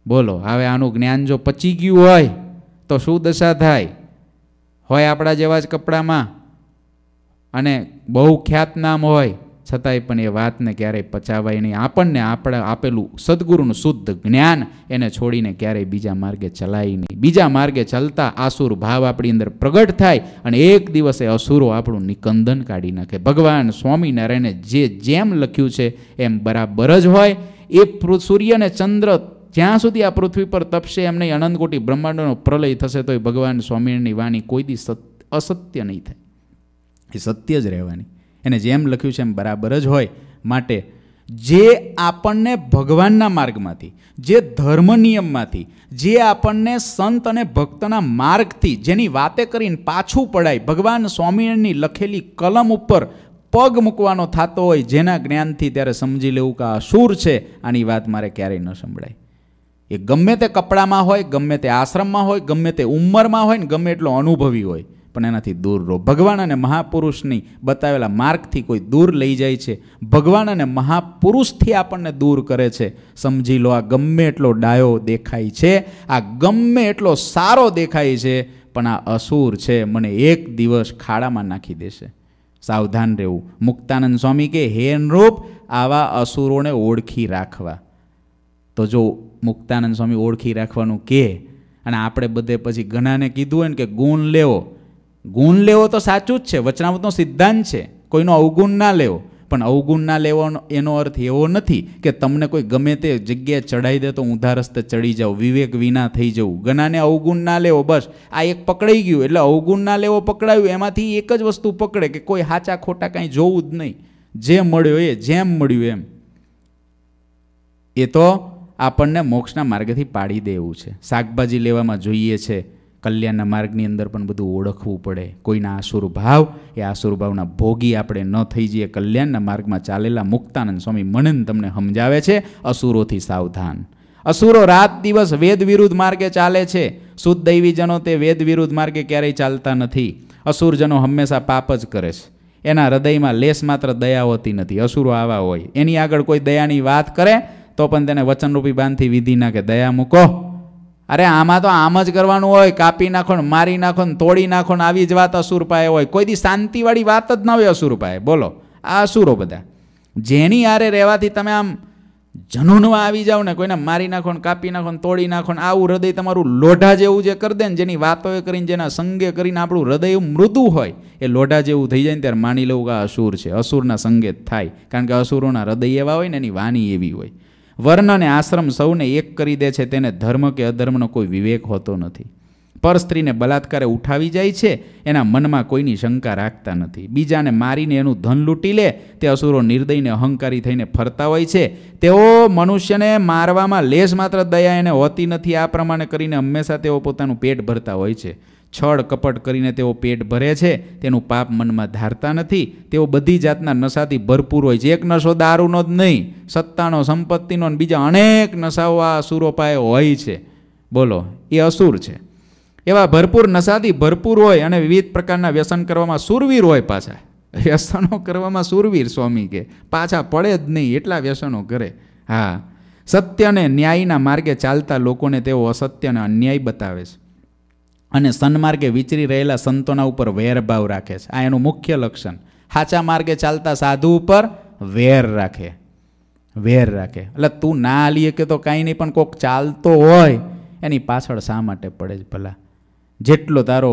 બોલો હવે આનું જ્ઞાન જો પચી ગયું હોય તો શું દશા થાય હોય આપણા જેવા જ કપડામાં અને બહુ ખ્યાતનામ હોય છતાંય પણ એ વાતને ક્યારેય પચાવાય નહીં આપણને આપણે આપેલું સદગુરુનું શુદ્ધ જ્ઞાન એને છોડીને ક્યારેય બીજા માર્ગે ચલાય નહીં બીજા માર્ગે ચલતા આસુર ભાવ આપણી અંદર પ્રગટ થાય અને એક દિવસે અસુરો આપણું નિકંદન કાઢી નાખે ભગવાન સ્વામિનારાયણે જે જેમ લખ્યું છે એમ બરાબર જ હોય એ સૂર્ય અને ચંદ્ર જ્યાં સુધી આ પૃથ્વી પર તપશે એમને નહીં અનંતકોટી બ્રહ્માંડનો પ્રલય થશે તો એ ભગવાન સ્વામિનારાયણની વાણી કોઈ દી અસત્ય નહીં થાય એ સત્ય જ રહેવાની એને જેમ લખ્યું છે એમ બરાબર જ હોય માટે જે આપણને ભગવાનના માર્ગમાંથી જે ધર્મ નિયમમાંથી જે આપણને સંત અને ભક્તના માર્ગથી જેની વાતે કરીને પાછું પડાય ભગવાન સ્વામિનારાયણની લખેલી કલમ ઉપર પગ મૂકવાનો થતો હોય જેના જ્ઞાનથી ત્યારે સમજી લેવું કે આ શૂર છે આની વાત મારે ક્યારેય ન સંભળાય એ ગમે તે કપડામાં હોય ગમે તે આશ્રમમાં હોય ગમે તે ઉંમરમાં હોય ને ગમે એટલો અનુભવી હોય પણ એનાથી દૂર રહો ભગવાન અને મહાપુરુષની બતાવેલા માર્ગથી કોઈ દૂર લઈ જાય છે ભગવાન અને મહાપુરુષથી આપણને દૂર કરે છે સમજી લો આ ગમે એટલો ડાયો દેખાય છે આ ગમે એટલો સારો દેખાય છે પણ આ અસુર છે મને એક દિવસ ખાડામાં નાખી દેશે સાવધાન રહેવું મુક્તાનંદ સ્વામી કે હેનરૂપ આવા અસુરોને ઓળખી રાખવા તો જો મુક્તાનંદ સ્વામી ઓળખી રાખવાનું કે અને આપણે બધે પછી ઘણાને કીધું હોય ને કે ગુણ લેવો ગુણ લેવો તો સાચું જ છે વચનામતનો સિદ્ધાંત છે કોઈનો અવગુણ ના લેવો પણ અવગુણ ના લેવાનો એનો અર્થ એવો નથી કે તમને કોઈ ગમે તે જગ્યાએ ચડાઈ દે તો ઊંધા રસ્તે ચડી જાઓ વિવેક વિના થઈ જવું ગણાને અવગુણ ના લેવો બસ આ એક પકડાઈ ગયું એટલે અવગુણ ના લેવો પકડાયું એમાંથી એક જ વસ્તુ પકડે કે કોઈ હાચા ખોટા કાંઈ જોવું જ નહીં જે મળ્યો એ જેમ મળ્યું એમ એ તો આપણને મોક્ષના માર્ગથી પાડી દેવું છે શાકભાજી લેવામાં જોઈએ છે કલ્યાણના માર્ગની અંદર પણ બધું ઓળખવું પડે કોઈના આસુર ભાવ એ આસુર ભાવના ભોગી આપણે ન થઈ જઈએ કલ્યાણના માર્ગમાં ચાલેલા મુક્તાનંદ સ્વામી મનન તમને સમજાવે છે અસુરોથી સાવધાન અસુરો રાત દિવસ વેદ વિરુદ્ધ માર્ગે ચાલે છે શુદ્ધ દૈવીજનો તે વેદ વિરુદ્ધ માર્ગે ક્યારેય ચાલતા નથી અસુરજનો હંમેશા પાપ જ કરે છે એના હૃદયમાં લેશ માત્ર દયા હોતી નથી અસુરો આવા હોય એની આગળ કોઈ દયાની વાત કરે તો પણ તેને વચનરૂપી બાંધથી વિધિ ના કે દયા મૂકો અરે આમાં તો આમ જ કરવાનું હોય કાપી નાખો ને મારી નાખો ને તોડી નાખો ને આવી જ વાત અસુરપાએ હોય કોઈ દી શાંતિવાળી વાત જ ન હોય અસુરપાએ બોલો આ અસુરો બધા જેની આરે રહેવાથી તમે આમ જનુનમાં આવી જાઓ ને કોઈને મારી નાખો ને કાપી નાખો ને તોડી નાખો ને આવું હૃદય તમારું લોઢા જેવું જે કરી દે ને જેની વાતોએ કરીને જેના સંગે કરીને આપણું હૃદય મૃદુ હોય એ લોઢા જેવું થઈ જાય ને ત્યારે માની લઉં કે અસુર છે અસુરના સંગે થાય કારણ કે અસુરોના હૃદય એવા હોય ને એની વાણી એવી હોય વર્ણ અને આશ્રમ સૌને એક કરી દે છે તેને ધર્મ કે અધર્મનો કોઈ વિવેક હોતો નથી પર સ્ત્રીને બલાત્કારે ઉઠાવી જાય છે એના મનમાં કોઈની શંકા રાખતા નથી બીજાને મારીને એનું ધન લૂંટી લે તે અસુરો નિર્દયને અહંકારી થઈને ફરતા હોય છે તેઓ મનુષ્યને મારવામાં લેશ માત્ર દયા એને હોતી નથી આ પ્રમાણે કરીને હંમેશા તેઓ પોતાનું પેટ ભરતા હોય છે છળ કપટ કરીને તેઓ પેટ ભરે છે તેનું પાપ મનમાં ધારતા નથી તેઓ બધી જાતના નશાથી ભરપૂર હોય છે એક નશો દારૂનો જ નહીં સત્તાનો સંપત્તિનો બીજા અનેક નશાઓ આ અસુરો હોય છે બોલો એ અસુર છે એવા ભરપૂર નશાથી ભરપૂર હોય અને વિવિધ પ્રકારના વ્યસન કરવામાં સુરવીર હોય પાછા વ્યસનો કરવામાં સુરવીર સ્વામી કે પાછા પડે જ નહીં એટલા વ્યસનો કરે હા સત્ય અને ન્યાયના માર્ગે ચાલતા લોકોને તેઓ અસત્ય અને અન્યાય બતાવે છે અને સન્માર્ગે વિચરી રહેલા સંતોના ઉપર વેરભાવ રાખે છે આ એનું મુખ્ય લક્ષણ સાચા માર્ગે ચાલતા સાધુ ઉપર વેર રાખે વેર રાખે એટલે તું ના લઈએ કે તો કાંઈ નહીં પણ કોઈક ચાલતો હોય એની પાછળ શા માટે પડે જ ભલા જેટલો તારો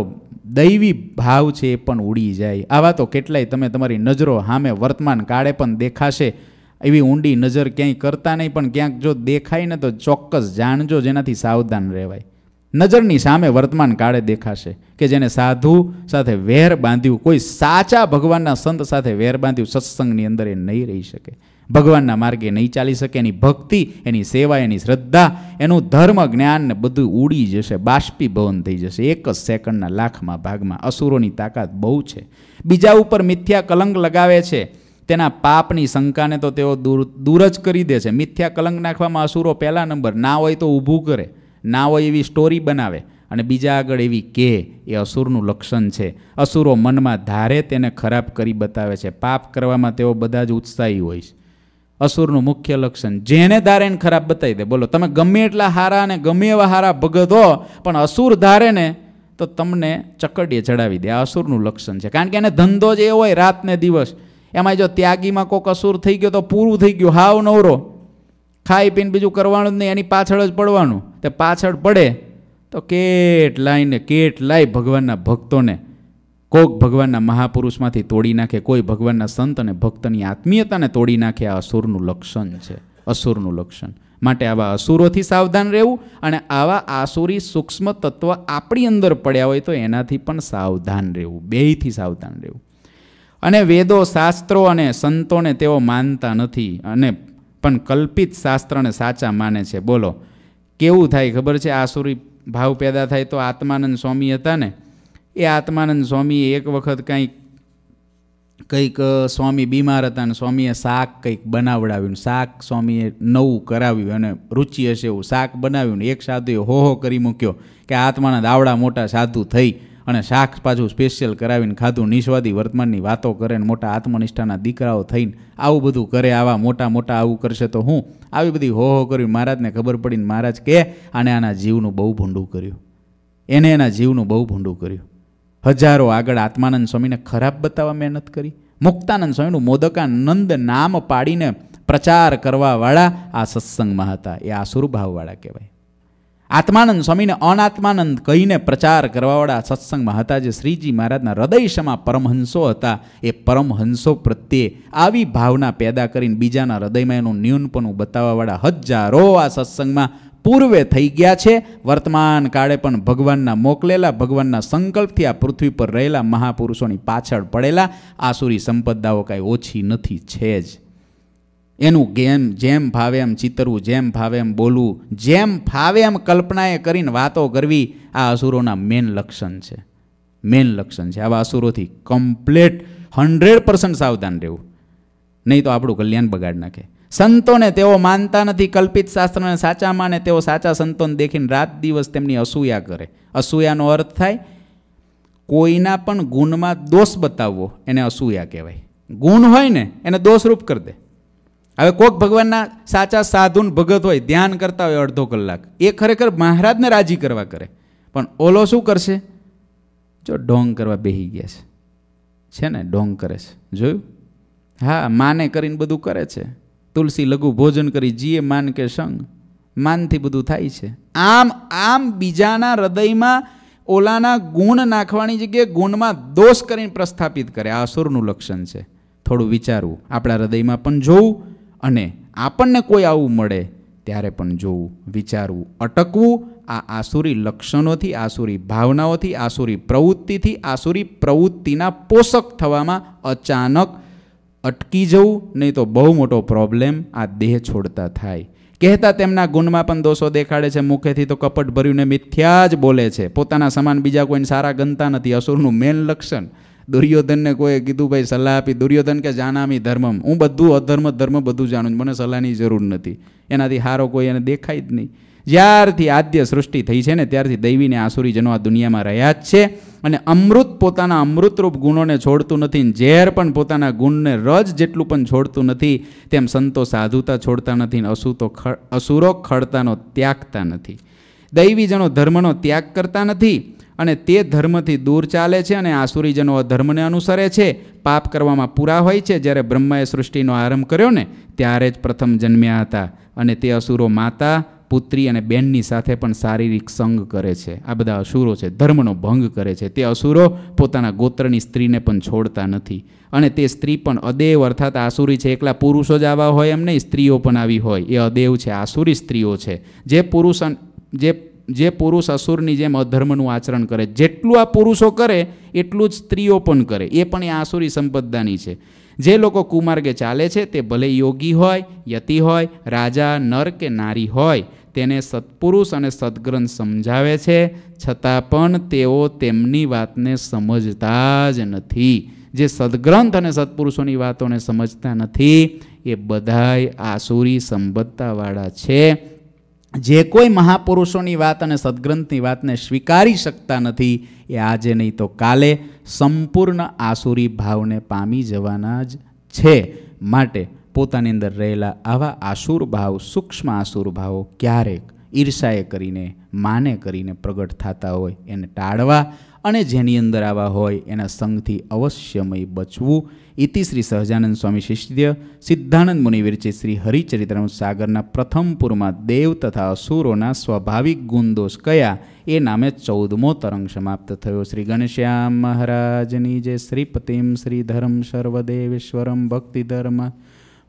દૈવી ભાવ છે એ પણ ઉડી જાય આવા તો કેટલાય તમે તમારી નજરો સામે વર્તમાન કાળે પણ દેખાશે એવી ઊંડી નજર ક્યાંય કરતા નહીં પણ ક્યાંક જો દેખાય ને તો ચોક્કસ જાણજો જેનાથી સાવધાન રહેવાય નજરની સામે વર્તમાન કાળે દેખાશે કે જેને સાધુ સાથે વેર બાંધ્યું કોઈ સાચા ભગવાનના સંત સાથે વેર બાંધ્યું સત્સંગની અંદર એ નહીં રહી શકે ભગવાનના માર્ગે નહીં ચાલી શકે એની ભક્તિ એની સેવા એની શ્રદ્ધા એનું ધર્મ જ્ઞાન ને બધું ઉડી જશે બાષ્પીભવન થઈ જશે એક જ સેકન્ડના લાખમાં ભાગમાં અસુરોની તાકાત બહુ છે બીજા ઉપર મિથ્યા કલંક લગાવે છે તેના પાપની શંકાને તો તેઓ દૂર દૂર જ કરી દે છે મિથ્યા કલંક નાખવામાં અસુરો પહેલા નંબર ના હોય તો ઊભું કરે ના હોય એવી સ્ટોરી બનાવે અને બીજા આગળ એવી કે એ અસુરનું લક્ષણ છે અસુરો મનમાં ધારે તેને ખરાબ કરી બતાવે છે પાપ કરવામાં તેઓ બધા જ ઉત્સાહી હોય છે અસુરનું મુખ્ય લક્ષણ જેને ધારે એને ખરાબ બતાવી દે બોલો તમે ગમે એટલા હારા અને ગમે એવા હારા ભગત હો પણ અસુર ધારે ને તો તમને ચકડીએ ચડાવી દે આ અસુરનું લક્ષણ છે કારણ કે એને ધંધો જ એ હોય રાતને દિવસ એમાં જો ત્યાગીમાં કોઈક અસુર થઈ ગયો તો પૂરું થઈ ગયું હાવ નવરો ખાઈ પીને બીજું કરવાનું જ નહીં એની પાછળ જ પડવાનું તે પાછળ પડે તો કેટલાય ને કેટલાય ભગવાનના ભક્તોને કોક ભગવાનના મહાપુરુષમાંથી તોડી નાખે કોઈ ભગવાનના સંત અને ભક્તની આત્મીયતાને તોડી નાખે આ અસુરનું લક્ષણ છે અસુરનું લક્ષણ માટે આવા અસુરોથી સાવધાન રહેવું અને આવા આસુરી સૂક્ષ્મ તત્વ આપણી અંદર પડ્યા હોય તો એનાથી પણ સાવધાન રહેવું બેયથી સાવધાન રહેવું અને વેદો શાસ્ત્રો અને સંતોને તેઓ માનતા નથી અને પણ કલ્પિત શાસ્ત્રને સાચા માને છે બોલો કેવું થાય ખબર છે આસુરી ભાવ પેદા થાય તો આત્માનંદ સ્વામી હતા ને એ આત્માનંદ સ્વામીએ એક વખત કંઈક કંઈક સ્વામી બીમાર હતા અને સ્વામીએ શાક કંઈક બનાવડાવ્યું શાક સ્વામીએ નવું કરાવ્યું અને રુચિ હશે એવું શાક બનાવ્યું એક સાધુએ હો હો કરી મૂક્યો કે આત્માના દાવડા મોટા સાધુ થઈ અને શાક પાછું સ્પેશિયલ કરાવીને ખાધું નિસ્વાદી વર્તમાનની વાતો કરે ને મોટા આત્મનિષ્ઠાના દીકરાઓ થઈને આવું બધું કરે આવા મોટા મોટા આવું કરશે તો હું આવી બધી હો હો કરવી મહારાજને ખબર પડીને મહારાજ કે આને આના જીવનું બહુ ભૂંડું કર્યું એને એના જીવનું બહુ ભૂંડું કર્યું હજારો આગળ આત્માનંદ સ્વામીને ખરાબ બતાવવા મહેનત કરી મુક્તાનંદ સ્વામીનું મોદકાનંદ નામ પાડીને પ્રચાર કરવાવાળા આ સત્સંગમાં હતા એ આસુરભાવવાળા કહેવાય આત્માનંદ સ્વામીને અનાત્માનંદ કહીને પ્રચાર કરવાવાળા સત્સંગમાં હતા જે શ્રીજી મહારાજના હૃદયશમાં પરમહંસો હતા એ પરમહંસો પ્રત્યે આવી ભાવના પેદા કરીને બીજાના હૃદયમાં એનું ન્યૂનપણું બતાવવાવાળા હજારો આ સત્સંગમાં પૂર્વે થઈ ગયા છે વર્તમાન કાળે પણ ભગવાનના મોકલેલા ભગવાનના સંકલ્પથી આ પૃથ્વી પર રહેલા મહાપુરુષોની પાછળ પડેલા આસુરી સંપદાઓ કાંઈ ઓછી નથી છે જ એનું ગેમ જેમ ભાવે એમ ચિતરવું જેમ ભાવે એમ બોલવું જેમ ફાવે એમ કલ્પનાએ કરીને વાતો કરવી આ અસુરોના મેન લક્ષણ છે મેન લક્ષણ છે આવા અસુરોથી કમ્પ્લેટ હંડ્રેડ પર્સન્ટ સાવધાન રહેવું નહીં તો આપણું કલ્યાણ બગાડ નાખે સંતોને તેઓ માનતા નથી કલ્પિત શાસ્ત્રને સાચા માને તેઓ સાચા સંતોને દેખીને રાત દિવસ તેમની અસૂયા કરે અસૂયાનો અર્થ થાય કોઈના પણ ગુણમાં દોષ બતાવવો એને અસૂયા કહેવાય ગુણ હોય ને એને દોષરૂપ કરી દે હવે કોક ભગવાનના સાચા સાધુન ભગત હોય ધ્યાન કરતા હોય અડધો કલાક એ ખરેખર મહારાજને રાજી કરવા કરે પણ ઓલો શું કરશે જો ડોંગ કરવા બેસી ગયા છે છે ને ડોંગ કરે છે જોયું હા માને કરીને બધું કરે છે તુલસી લઘુ ભોજન કરી જીએ માન કે સંગ માનથી બધું થાય છે આમ આમ બીજાના હૃદયમાં ઓલાના ગુણ નાખવાની જગ્યાએ ગુણમાં દોષ કરીને પ્રસ્થાપિત કરે આ અસુરનું લક્ષણ છે થોડું વિચારવું આપણા હૃદયમાં પણ જોવું અને આપણને કોઈ આવું મળે ત્યારે પણ જોવું વિચારવું અટકવું આ આસુરી લક્ષણોથી આસુરી ભાવનાઓથી આસુરી પ્રવૃત્તિથી આસુરી પ્રવૃત્તિના પોષક થવામાં અચાનક અટકી જવું નહીં તો બહુ મોટો પ્રોબ્લેમ આ દેહ છોડતા થાય કહેતા તેમના ગુણમાં પણ દોષો દેખાડે છે મુખેથી તો કપટ ભર્યું ને મિથ્યા જ બોલે છે પોતાના સમાન બીજા કોઈને સારા ગણતા નથી અસુરનું મેન લક્ષણ દુર્યોધનને કોઈએ કીધું ભાઈ સલાહ આપી દુર્યોધન કે જાનામી ધર્મમ હું બધું અધર્મ ધર્મ બધું જાણું છું મને સલાહની જરૂર નથી એનાથી હારો કોઈ એને દેખાય જ નહીં જ્યારથી આદ્ય સૃષ્ટિ થઈ છે ને ત્યારથી દૈવીને આસુરીજનો આ દુનિયામાં રહ્યા જ છે અને અમૃત પોતાના અમૃતરૂપ ગુણોને છોડતું નથી ઝેર પણ પોતાના ગુણને રજ જેટલું પણ છોડતું નથી તેમ સંતો સાધુતા છોડતા નથી અસુતો ખ અસુરો ખડતાનો ત્યાગતા નથી દૈવીજનો ધર્મનો ત્યાગ કરતા નથી અને તે ધર્મથી દૂર ચાલે છે અને આસુરીજનો ધર્મને અનુસરે છે પાપ કરવામાં પૂરા હોય છે જ્યારે બ્રહ્માએ સૃષ્ટિનો આરંભ કર્યો ને ત્યારે જ પ્રથમ જન્મ્યા હતા અને તે અસુરો માતા પુત્રી અને બેનની સાથે પણ શારીરિક સંગ કરે છે આ બધા અસુરો છે ધર્મનો ભંગ કરે છે તે અસુરો પોતાના ગોત્રની સ્ત્રીને પણ છોડતા નથી અને તે સ્ત્રી પણ અદેવ અર્થાત આસુરી છે એકલા પુરુષો જ આવા હોય એમ નહીં સ્ત્રીઓ પણ આવી હોય એ અદેવ છે આસુરી સ્ત્રીઓ છે જે પુરુષ જે જે પુરુષ અસુરની જેમ અધર્મનું આચરણ કરે જેટલું આ પુરુષો કરે એટલું જ સ્ત્રીઓ પણ કરે એ પણ એ આસુરી સંપદાની છે જે લોકો કુમાર્ગે ચાલે છે તે ભલે યોગી હોય યતિ હોય રાજા નર કે નારી હોય તેને સત્પુરુષ અને સદગ્રંથ સમજાવે છે છતાં પણ તેઓ તેમની વાતને સમજતા જ નથી જે સદગ્રંથ અને સત્પુરુષોની વાતોને સમજતા નથી એ બધાય આસુરી સંબદ્ધતાવાળા છે જે કોઈ મહાપુરુષોની વાત અને સદગ્રંથની વાતને સ્વીકારી શકતા નથી એ આજે નહીં તો કાલે સંપૂર્ણ આસુરી ભાવને પામી જવાના જ છે માટે પોતાની અંદર રહેલા આવા આસુર ભાવ સૂક્ષ્મ આસુર ભાવો ક્યારેક ઈર્ષાએ કરીને માને કરીને પ્રગટ થતા હોય એને ટાળવા અને જેની અંદર આવા હોય એના સંઘથી અવશ્યમય બચવું ઇતિ શ્રી સહજાનંદ સ્વામી શિષ્ય સિદ્ધાનંદ મુનિ વિરચિત શ્રી હરિચરિત્રનું સાગરના પ્રથમ પૂરમાં દેવ તથા અસુરોના સ્વાભાવિક ગુણદોષ કયા એ નામે ચૌદમો તરંગ સમાપ્ત થયો શ્રી ગણશ્યામ મહારાજની જે શ્રીપતિમ શ્રીધરમ સર્વદેવેશ્વરમ ભક્તિધર્મ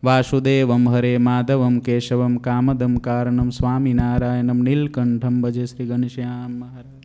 વાસુદેવમ હરે માધવમ કેશવમ કામદમ કારણમ સ્વામિનારાયણમ નીલકંઠમ ભજે શ્રી ગણશ્યામ મહારાજ